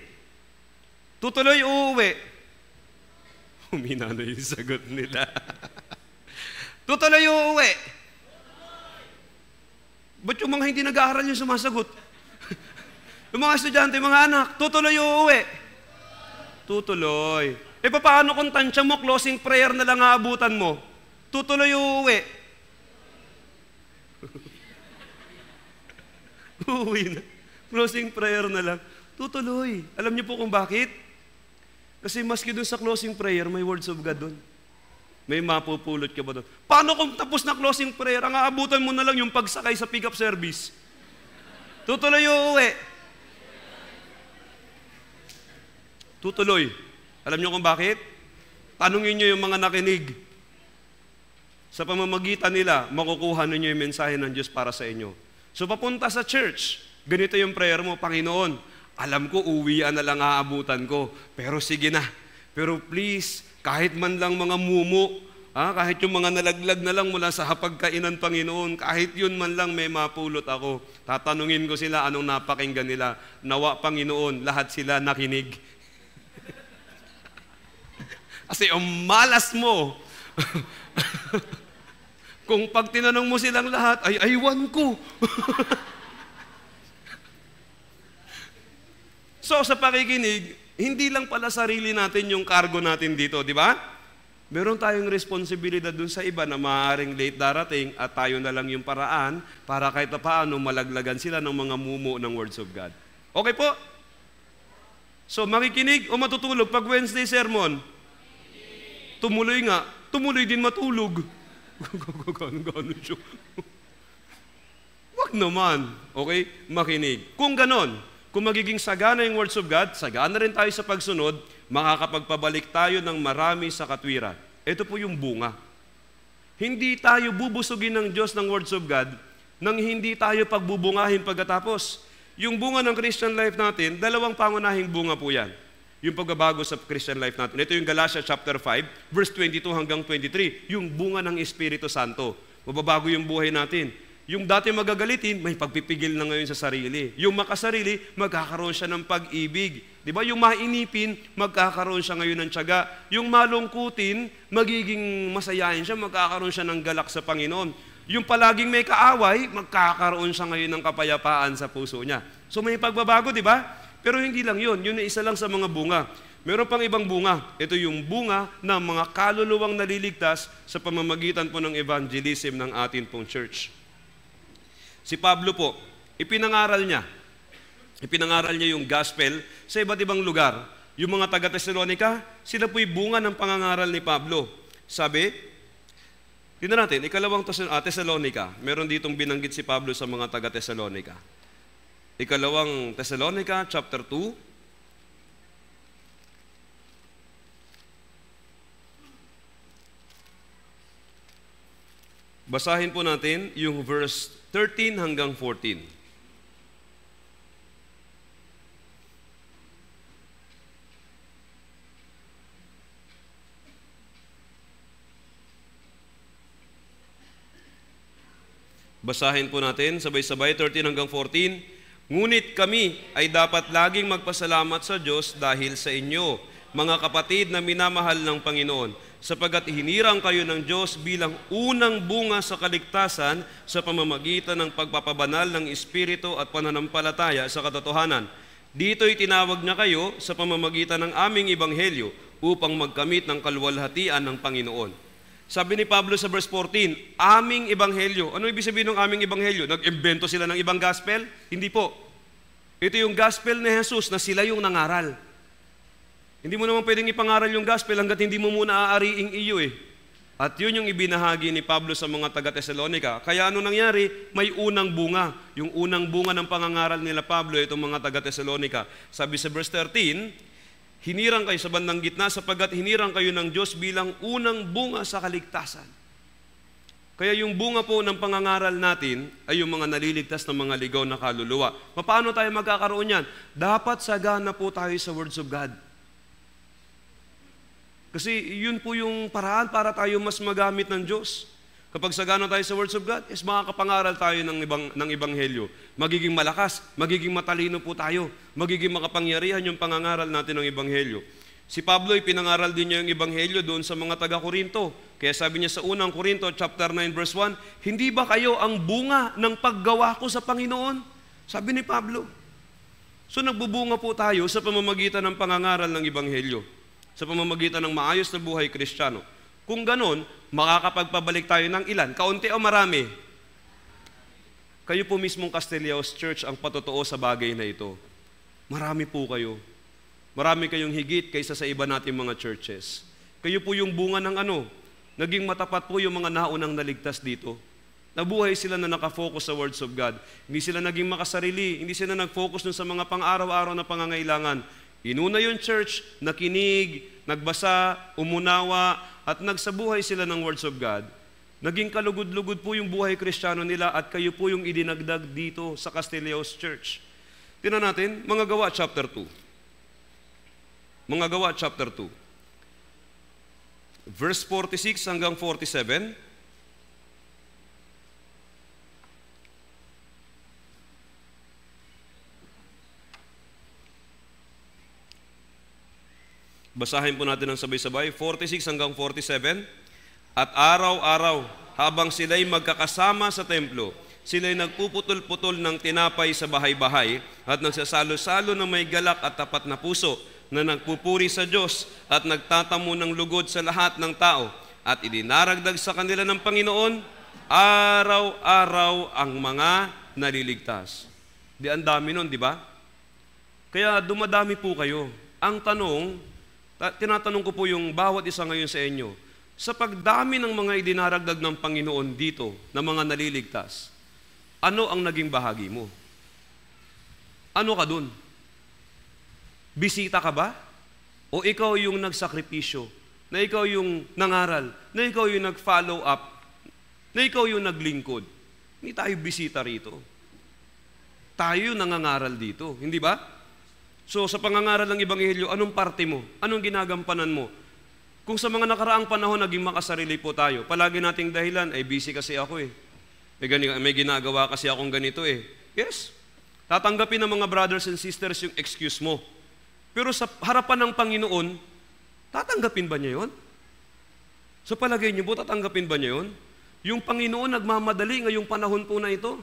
Speaker 1: Tutuloy, uuwi. (laughs) Humina na yung sagot nila. (laughs) Tutuloy, uuwi. Ba't yung mga hindi nag-aaral yung sumasagot? Yung mga estudyante, mga anak, tutuloy uuwi. Tutuloy. E paano kung tansya mo, closing prayer na lang aabutan mo? Tutuloy uuwi. (laughs) uuwi na. Closing prayer na lang. Tutuloy. Alam niyo po kung bakit? Kasi maski doon sa closing prayer, may words of God doon. May mapupulot ka ba doon? Paano kung tapos na closing prayer, ang aabutan mo na lang yung pagsakay sa pickup service? Tutuloy uuwi. Tutuloy. Alam niyo kung bakit? Tanungin niyo yung mga nakinig. Sa pamamagitan nila, makukuha ninyo yung mensahe ng Diyos para sa inyo. So papunta sa church, ganito yung prayer mo, Panginoon, alam ko uwian na lang aabutan ko, pero sige na. Pero please, kahit man lang mga mumu, Ah, kahit yung mga nalaglag na lang mula sa hapagkainan, Panginoon, kahit yun man lang may mapulot ako, tatanungin ko sila anong napakinggan nila. Nawa, Panginoon, lahat sila nakinig kasi ang malas mo. (laughs) Kung pag tinanong mo silang lahat, ay aywan ko. (laughs) so sa pakikinig, hindi lang pala sarili natin yung cargo natin dito, di ba? Meron tayong responsibilidad dun sa iba na maaaring late darating at tayo na lang yung paraan para kahit na paano malaglagan sila ng mga mumo ng words of God. Okay po? So makikinig o matutulog pag Wednesday sermon, tumuloy nga, tumuloy din matulog. Ganon siya. Wag naman. Okay? Makinig. Kung ganon, kung magiging sagana yung words of God, sagana rin tayo sa pagsunod, makakapagpabalik tayo ng marami sa katwiran. Ito po yung bunga. Hindi tayo bubusugin ng Diyos ng words of God nang hindi tayo pagbubungahin pagkatapos. Yung bunga ng Christian life natin, dalawang pangunahing bunga po yan yung pagbabago sa Christian life natin. Ito yung Galatia chapter 5, verse 22 hanggang 23, yung bunga ng Espiritu Santo. Mababago yung buhay natin. Yung dati magagalitin, may pagpipigil na ngayon sa sarili. Yung makasarili, magkakaroon siya ng pag-ibig. Di ba? Yung mainipin, magkakaroon siya ngayon ng tiyaga. Yung malungkutin, magiging masayain siya, magkakaroon siya ng galak sa Panginoon. Yung palaging may kaaway, magkakaroon siya ngayon ng kapayapaan sa puso niya. So may pagbabago, di ba? Pero hindi lang yun, yun ay isa lang sa mga bunga. Meron pang ibang bunga. Ito yung bunga ng mga kaluluwang naliligtas sa pamamagitan po ng evangelism ng atin pong church. Si Pablo po, ipinangaral niya. Ipinangaral niya yung gospel sa iba't ibang lugar. Yung mga taga-Thessalonica, sila po'y bunga ng pangangaral ni Pablo. Sabi, tingnan natin, ikalawang ah, Thessalonica, meron ditong binanggit si Pablo sa mga taga-Thessalonica. Ikalawang Thessalonica chapter 2 Basahin po natin yung verse 13 hanggang 14. Basahin po natin sabay-sabay 13 hanggang 14. Ngunit kami ay dapat laging magpasalamat sa Diyos dahil sa inyo, mga kapatid na minamahal ng Panginoon, sapagat hinirang kayo ng Diyos bilang unang bunga sa kaligtasan sa pamamagitan ng pagpapabanal ng Espiritu at pananampalataya sa katotohanan. Dito'y tinawag niya kayo sa pamamagitan ng aming Ibanghelyo upang magkamit ng kalwalhatian ng Panginoon. Sabi ni Pablo sa verse 14, aming ebanghelyo. Ano ibig sabihin ng aming ebanghelyo? Nag-imbento sila ng ibang gospel? Hindi po. Ito yung gospel ni Jesus na sila yung nangaral. Hindi mo naman pwedeng ipangaral yung gospel hanggat hindi mo muna aariing iyo eh. At yun yung ibinahagi ni Pablo sa mga taga-Tesalonica. Kaya ano nangyari? May unang bunga. Yung unang bunga ng pangangaral nila Pablo, itong mga taga-Tesalonica. Sabi sa verse 13, Hinirang kayo sa bandang gitna sapagkat hinirang kayo ng Diyos bilang unang bunga sa kaligtasan. Kaya yung bunga po ng pangangaral natin ay yung mga naliligtas ng mga ligaw na kaluluwa. Paano tayo magkakaroon yan? Dapat sagana po tayo sa words of God. Kasi yun po yung paraan para tayo mas magamit ng Diyos. Kapag sagana tayo sa words of God, is makakapangaral tayo ng, ibang, ng ebanghelyo. Magiging malakas, magiging matalino po tayo, magiging makapangyarihan yung pangangaral natin ng ebanghelyo. Si Pablo, ay pinangaral din niya yung ebanghelyo doon sa mga taga-Korinto. Kaya sabi niya sa unang Korinto, chapter 9, verse 1, Hindi ba kayo ang bunga ng paggawa ko sa Panginoon? Sabi ni Pablo. So nagbubunga po tayo sa pamamagitan ng pangangaral ng ebanghelyo. sa pamamagitan ng maayos na buhay Kristiyano. Kung ganun, makakapagpabalik tayo ng ilan, kaunti o marami. Kayo po mismong Castellaos Church ang patotoo sa bagay na ito. Marami po kayo. Marami kayong higit kaysa sa iba nating mga churches. Kayo po yung bunga ng ano, naging matapat po yung mga naunang naligtas dito. Nabuhay sila na nakafocus sa words of God. Hindi sila naging makasarili, hindi sila nag-focus dun sa mga pang-araw-araw na pangangailangan Inuna yung church, nakinig, nagbasa, umunawa, at nagsabuhay sila ng words of God. Naging kalugod-lugod po yung buhay kristyano nila at kayo po yung idinagdag dito sa Castilleos Church. Tinan natin, mga gawa chapter 2. Mga gawa chapter 2. Verse 46 hanggang 47, Basahin po natin ang sabay-sabay, 46 hanggang 47. At araw-araw, habang sila'y magkakasama sa templo, sila'y nagpuputol-putol ng tinapay sa bahay-bahay at nagsasalo-salo ng may galak at tapat na puso na nagpupuri sa Diyos at nagtatamo ng lugod sa lahat ng tao at idinaragdag sa kanila ng Panginoon araw-araw ang mga naliligtas. Di ang dami nun, di ba? Kaya dumadami po kayo. Ang tanong, tinatanong ko po yung bawat isa ngayon sa inyo, sa pagdami ng mga idinaragdag ng Panginoon dito, ng mga naliligtas, ano ang naging bahagi mo? Ano ka dun? Bisita ka ba? O ikaw yung nagsakripisyo? Na ikaw yung nangaral? Na ikaw yung nag-follow up? Na ikaw yung naglingkod? Hindi tayo bisita rito. Tayo nangangaral dito, hindi ba? So sa pangangaral ng Ebanghelyo, anong parte mo? Anong ginagampanan mo? Kung sa mga nakaraang panahon naging makasarili po tayo, palagi nating dahilan, ay busy kasi ako eh. May, gani, may ginagawa kasi akong ganito eh. Yes, tatanggapin ng mga brothers and sisters yung excuse mo. Pero sa harapan ng Panginoon, tatanggapin ba niya yon? So palagay niyo po, tatanggapin ba niya yon? Yung Panginoon nagmamadali ngayong panahon po na ito.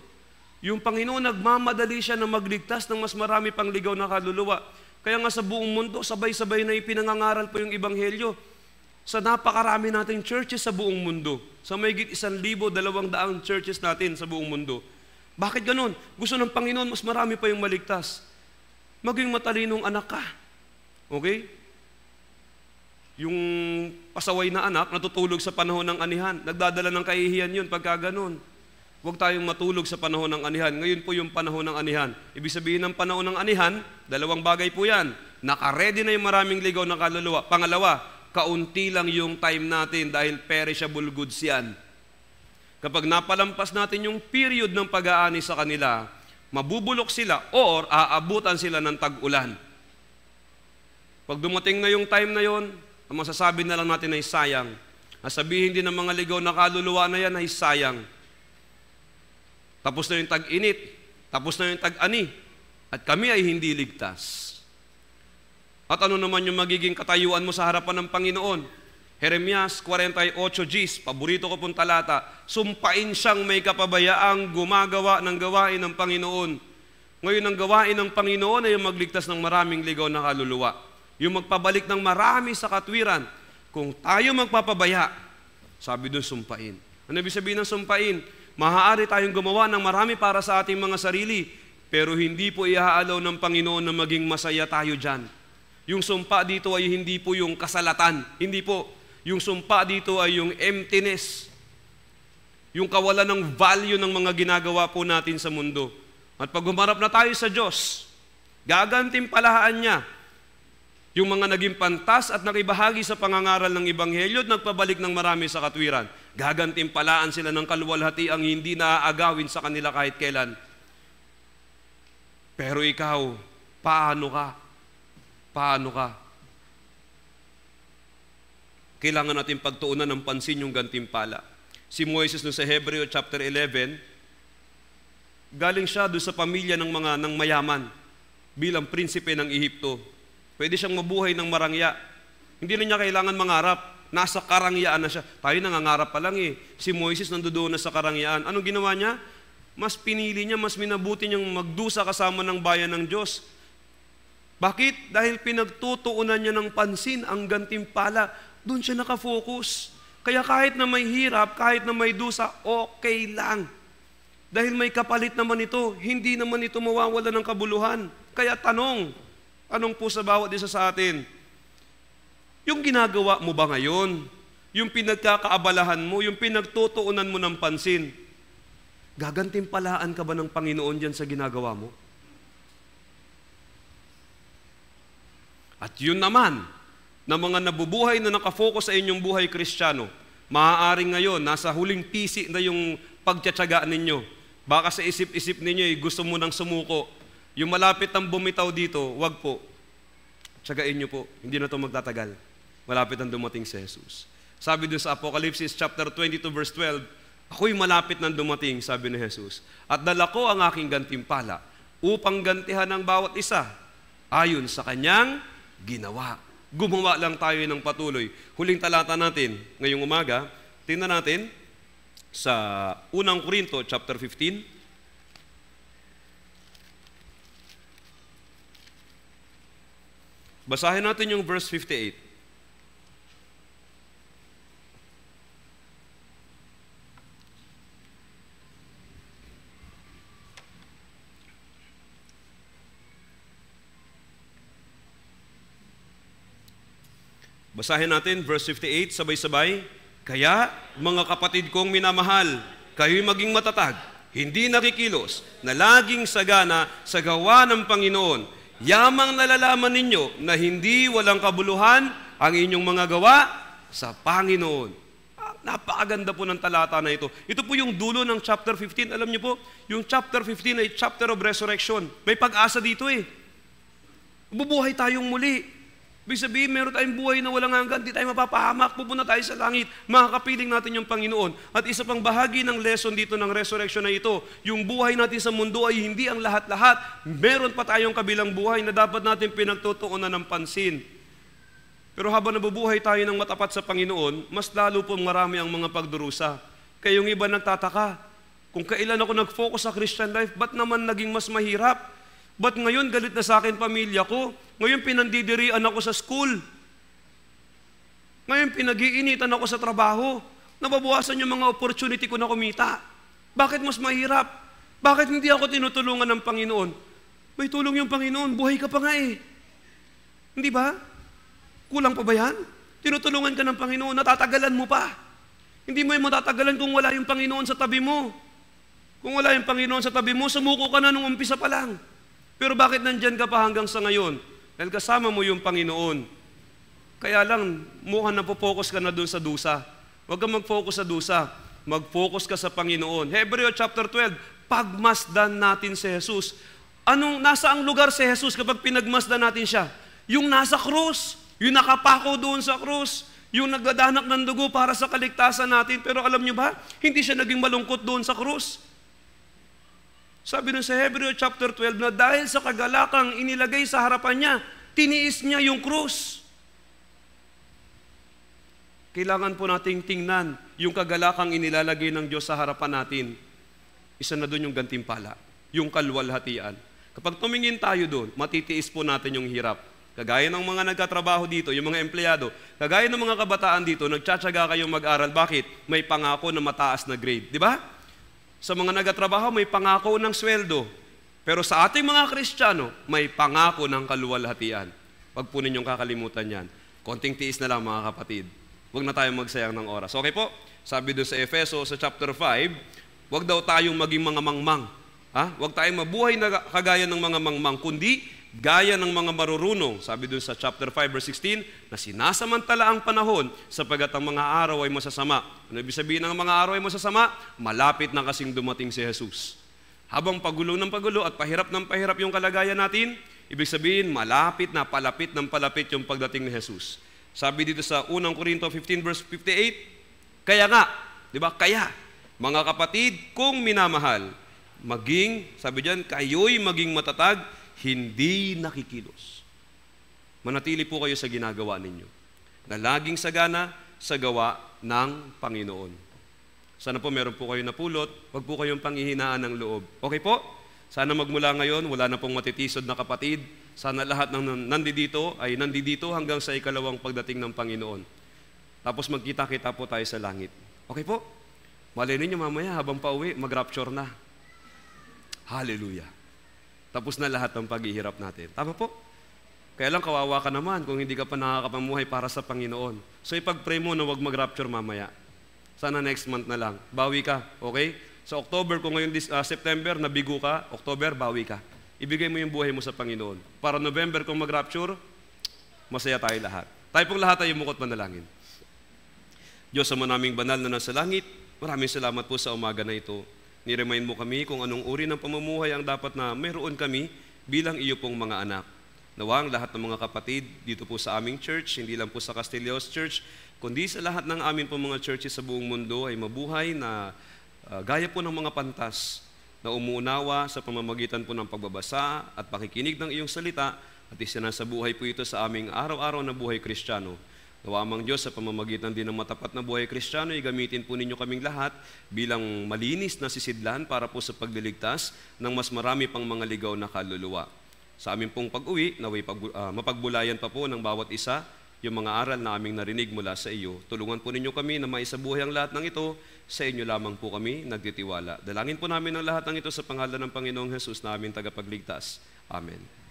Speaker 1: Yung Panginoon, nagmamadali siya na magligtas ng mas marami pang ligaw na kaluluwa. Kaya nga sa buong mundo, sabay-sabay na ipinangangaral po yung Ebanghelyo Sa napakarami nating churches sa buong mundo, sa mayigit isang libo, dalawang daang churches natin sa buong mundo. Bakit ganun? Gusto ng Panginoon, mas marami pa yung maligtas. Maging matalinong anak ka. Okay? Yung pasaway na anak, natutulog sa panahon ng anihan. Nagdadala ng kahihiyan yun pagka ganun. Huwag tayong matulog sa panahon ng anihan. Ngayon po yung panahon ng anihan. Ibig sabihin ng panahon ng anihan, dalawang bagay po yan. Nakaredy na yung maraming ligaw na kaluluwa. Pangalawa, kaunti lang yung time natin dahil perishable goods yan. Kapag napalampas natin yung period ng pag-aani sa kanila, mabubulok sila or aabutan sila ng tag-ulan. Pag dumating na yung time na yon, ang masasabi na lang natin ay sayang. Nasabihin din ng mga ligaw na kaluluwa na yan ay sayang tapos na yung tag-init. Tapos na yung tag-ani. At kami ay hindi ligtas. At ano naman yung magiging katayuan mo sa harapan ng Panginoon? Jeremias 48 Gs, paborito ko pong talata, sumpain siyang may kapabayaang gumagawa ng gawain ng Panginoon. Ngayon ang gawain ng Panginoon ay yung magligtas ng maraming ligaw na kaluluwa. Yung magpabalik ng marami sa katwiran. Kung tayo magpapabaya, sabi doon sumpain. Ano ibig sabihin ng sumpain? Mahaari tayong gumawa ng marami para sa ating mga sarili, pero hindi po ihaalaw ng Panginoon na maging masaya tayo dyan. Yung sumpa dito ay hindi po yung kasalatan. Hindi po. Yung sumpa dito ay yung emptiness. Yung kawalan ng value ng mga ginagawa po natin sa mundo. At pag humarap na tayo sa Diyos, gagantimpalahaan niya yung mga naging pantas at nakibahagi sa pangangaral ng Ebanghelyo at nagpabalik ng marami sa katwiran. Gagantimpalaan sila ng kaluwalhati ang hindi naaagawin sa kanila kahit kailan. Pero ikaw, paano ka? Paano ka? Kailangan natin pagtuunan ng pansin yung gantimpala. Si Moises no sa Hebreo chapter 11, galing siya doon sa pamilya ng mga ng mayaman bilang prinsipe ng Ehipto. Pwede siyang mabuhay ng marangya. Hindi na niya kailangan mangarap. Nasa karangyaan na siya. Tayo nangangarap pa lang eh. Si Moises nandoon na sa karangyaan. Anong ginawa niya? Mas pinili niya, mas minabuti niyang magdusa kasama ng bayan ng Diyos. Bakit? Dahil pinagtutuunan niya ng pansin ang gantimpala. Doon siya nakafocus. Kaya kahit na may hirap, kahit na may dusa, okay lang. Dahil may kapalit naman ito, hindi naman ito mawawala ng kabuluhan. Kaya tanong, Anong po sa bawat isa sa atin, yung ginagawa mo ba ngayon, yung pinagkakaabalahan mo, yung pinagtutuunan mo ng pansin, gagantimpalaan ka ba ng Panginoon diyan sa ginagawa mo? At yun naman, na mga nabubuhay na nakafocus sa inyong buhay kristyano, maaaring ngayon, nasa huling pisi na yung pagtsatsaga ninyo. Baka sa isip-isip ninyo, eh, gusto mo nang sumuko, yung malapit ang bumitaw dito, wag po. Tsagain niyo po. Hindi na ito magtatagal. Malapit ang dumating si Jesus. Sabi dun sa Apocalypse chapter 22 verse 12, Ako'y malapit nang dumating, sabi ni Jesus. At dala ko ang aking gantimpala upang gantihan ang bawat isa ayon sa kanyang ginawa. Gumawa lang tayo ng patuloy. Huling talata natin ngayong umaga, tingnan natin sa unang Korinto chapter 15, Basahin natin yung verse 58. Basahin natin verse 58 sabay-sabay. Kaya, mga kapatid kong minamahal, kayo'y maging matatag, hindi nakikilos, na laging sagana sa gawa ng Panginoon Yamang nalalaman ninyo na hindi walang kabuluhan ang inyong mga gawa sa Panginoon. Ah, napakaganda po ng talata na ito. Ito po yung dulo ng chapter 15. Alam niyo po, yung chapter 15 ay chapter of resurrection. May pag-asa dito eh. Bubuhay tayong muli. Ibig sabihin, meron tayong buhay na walang hanggan, hindi tayo mapapahamak, pupunta tayo sa langit, makakapiling natin yung Panginoon. At isa pang bahagi ng lesson dito ng resurrection na ito, yung buhay natin sa mundo ay hindi ang lahat-lahat. Meron pa tayong kabilang buhay na dapat natin pinagtutuunan ng pansin. Pero habang nabubuhay tayo ng matapat sa Panginoon, mas lalo pong marami ang mga pagdurusa. Kayong iba nagtataka, kung kailan ako nag-focus sa Christian life, ba't naman naging mas mahirap? But ngayon galit na sa akin pamilya ko? Ngayon pinandidirian ako sa school. Ngayon pinagiinitan ako sa trabaho. Nababawasan yung mga opportunity ko na kumita. Bakit mas mahirap? Bakit hindi ako tinutulungan ng Panginoon? May tulong yung Panginoon, buhay ka pa nga eh. Hindi ba? Kulang pa ba yan? Tinutulungan ka ng Panginoon, natatagalan mo pa. Hindi mo yung matatagalan kung wala yung Panginoon sa tabi mo. Kung wala yung Panginoon sa tabi mo, sumuko ka na nung umpisa pa lang. Pero bakit nandyan ka pa hanggang sa ngayon? Dahil kasama mo yung Panginoon. Kaya lang, mukhang napopokus ka na doon sa dusa. Huwag kang mag-focus sa dusa. Mag-focus ka sa Panginoon. Hebreo chapter 12, pagmasdan natin si Jesus. Anong, nasa ang lugar si Jesus kapag pinagmasdan natin siya? Yung nasa krus, yung nakapako doon sa krus, yung nagdadanak ng dugo para sa kaligtasan natin. Pero alam nyo ba, hindi siya naging malungkot doon sa krus. Sabi nun sa Hebreo chapter 12 na dahil sa kagalakang inilagay sa harapan niya, tiniis niya yung krus. Kailangan po nating tingnan yung kagalakang inilalagay ng Diyos sa harapan natin. Isa na doon yung gantimpala, yung kalwalhatian. Kapag tumingin tayo doon, matitiis po natin yung hirap. Kagaya ng mga nagkatrabaho dito, yung mga empleyado, kagaya ng mga kabataan dito, nagtsatsaga kayong mag-aral. Bakit? May pangako na mataas na grade. Di ba? Sa mga nagatrabaho, may pangako ng sweldo. Pero sa ating mga Kristiyano, may pangako ng kaluwalhatian. Huwag po ninyong kakalimutan yan. Konting tiis na lang mga kapatid. Huwag na tayong magsayang ng oras. Okay po? Sabi doon sa Efeso sa chapter 5, huwag daw tayong maging mga mangmang. Ha? Huwag tayong mabuhay na kagaya ng mga mangmang, kundi gaya ng mga marurunong, sabi dun sa chapter 5 verse 16, na sinasamantala ang panahon sapagat ang mga araw ay masasama. Ano ibig sabihin ng mga araw ay masasama? Malapit na kasing dumating si Jesus. Habang pagulo ng pagulo at pahirap ng pahirap yung kalagayan natin, ibig sabihin malapit na palapit ng palapit yung pagdating ni Jesus. Sabi dito sa 1 Corinto 15 verse 58, kaya nga, di ba? Kaya, mga kapatid, kung minamahal, maging, sabi diyan, kayo'y maging matatag hindi nakikilos. Manatili po kayo sa ginagawa ninyo na laging sagana sa gawa ng Panginoon. Sana po meron po kayo napulot, wag po kayong panghihinaan ng loob. Okay po? Sana magmula ngayon, wala na pong matitisod na kapatid. Sana lahat ng nandidito ay nandidito hanggang sa ikalawang pagdating ng Panginoon. Tapos magkita-kita po tayo sa langit. Okay po? Malay ninyo mamaya habang pauwi, mag-rapture na. Hallelujah. Tapos na lahat ng paghihirap natin. Tama po? Kaya lang kawawa ka naman kung hindi ka pa nakakapamuhay para sa Panginoon. So ipag-pray mo na huwag mag-rapture mamaya. Sana next month na lang. Bawi ka, okay? Sa so, October, kung ngayon this, uh, September, nabigo ka, October, bawi ka. Ibigay mo yung buhay mo sa Panginoon. Para November, kung mag-rapture, masaya tayo lahat. Tayo pong lahat ay umukot manalangin. Diyos sa manaming banal na nasa langit, maraming salamat po sa umaga na ito. Niremind mo kami kung anong uri ng pamumuhay ang dapat na mayroon kami bilang iyo pong mga anak. Nawa ang lahat ng mga kapatid dito po sa aming church, hindi lang po sa Castilleos Church, kundi sa lahat ng amin pong mga churches sa buong mundo ay mabuhay na uh, gaya po ng mga pantas na umuunawa sa pamamagitan po ng pagbabasa at pakikinig ng iyong salita at isinasabuhay po ito sa aming araw-araw na buhay kristyano. Gawa mang Diyos sa pamamagitan din ng matapat na buhay kristyano, gamitin po ninyo kaming lahat bilang malinis na sisidlan para po sa pagliligtas ng mas marami pang mga ligaw na kaluluwa. Sa aming pong pag-uwi, naway pag, uh, ah, mapagbulayan pa po ng bawat isa yung mga aral na aming narinig mula sa iyo. Tulungan po ninyo kami na maisabuhay ang lahat ng ito. Sa inyo lamang po kami nagtitiwala. Dalangin po namin ang lahat ng ito sa pangalan ng Panginoong Hesus na aming tagapagligtas. Amen.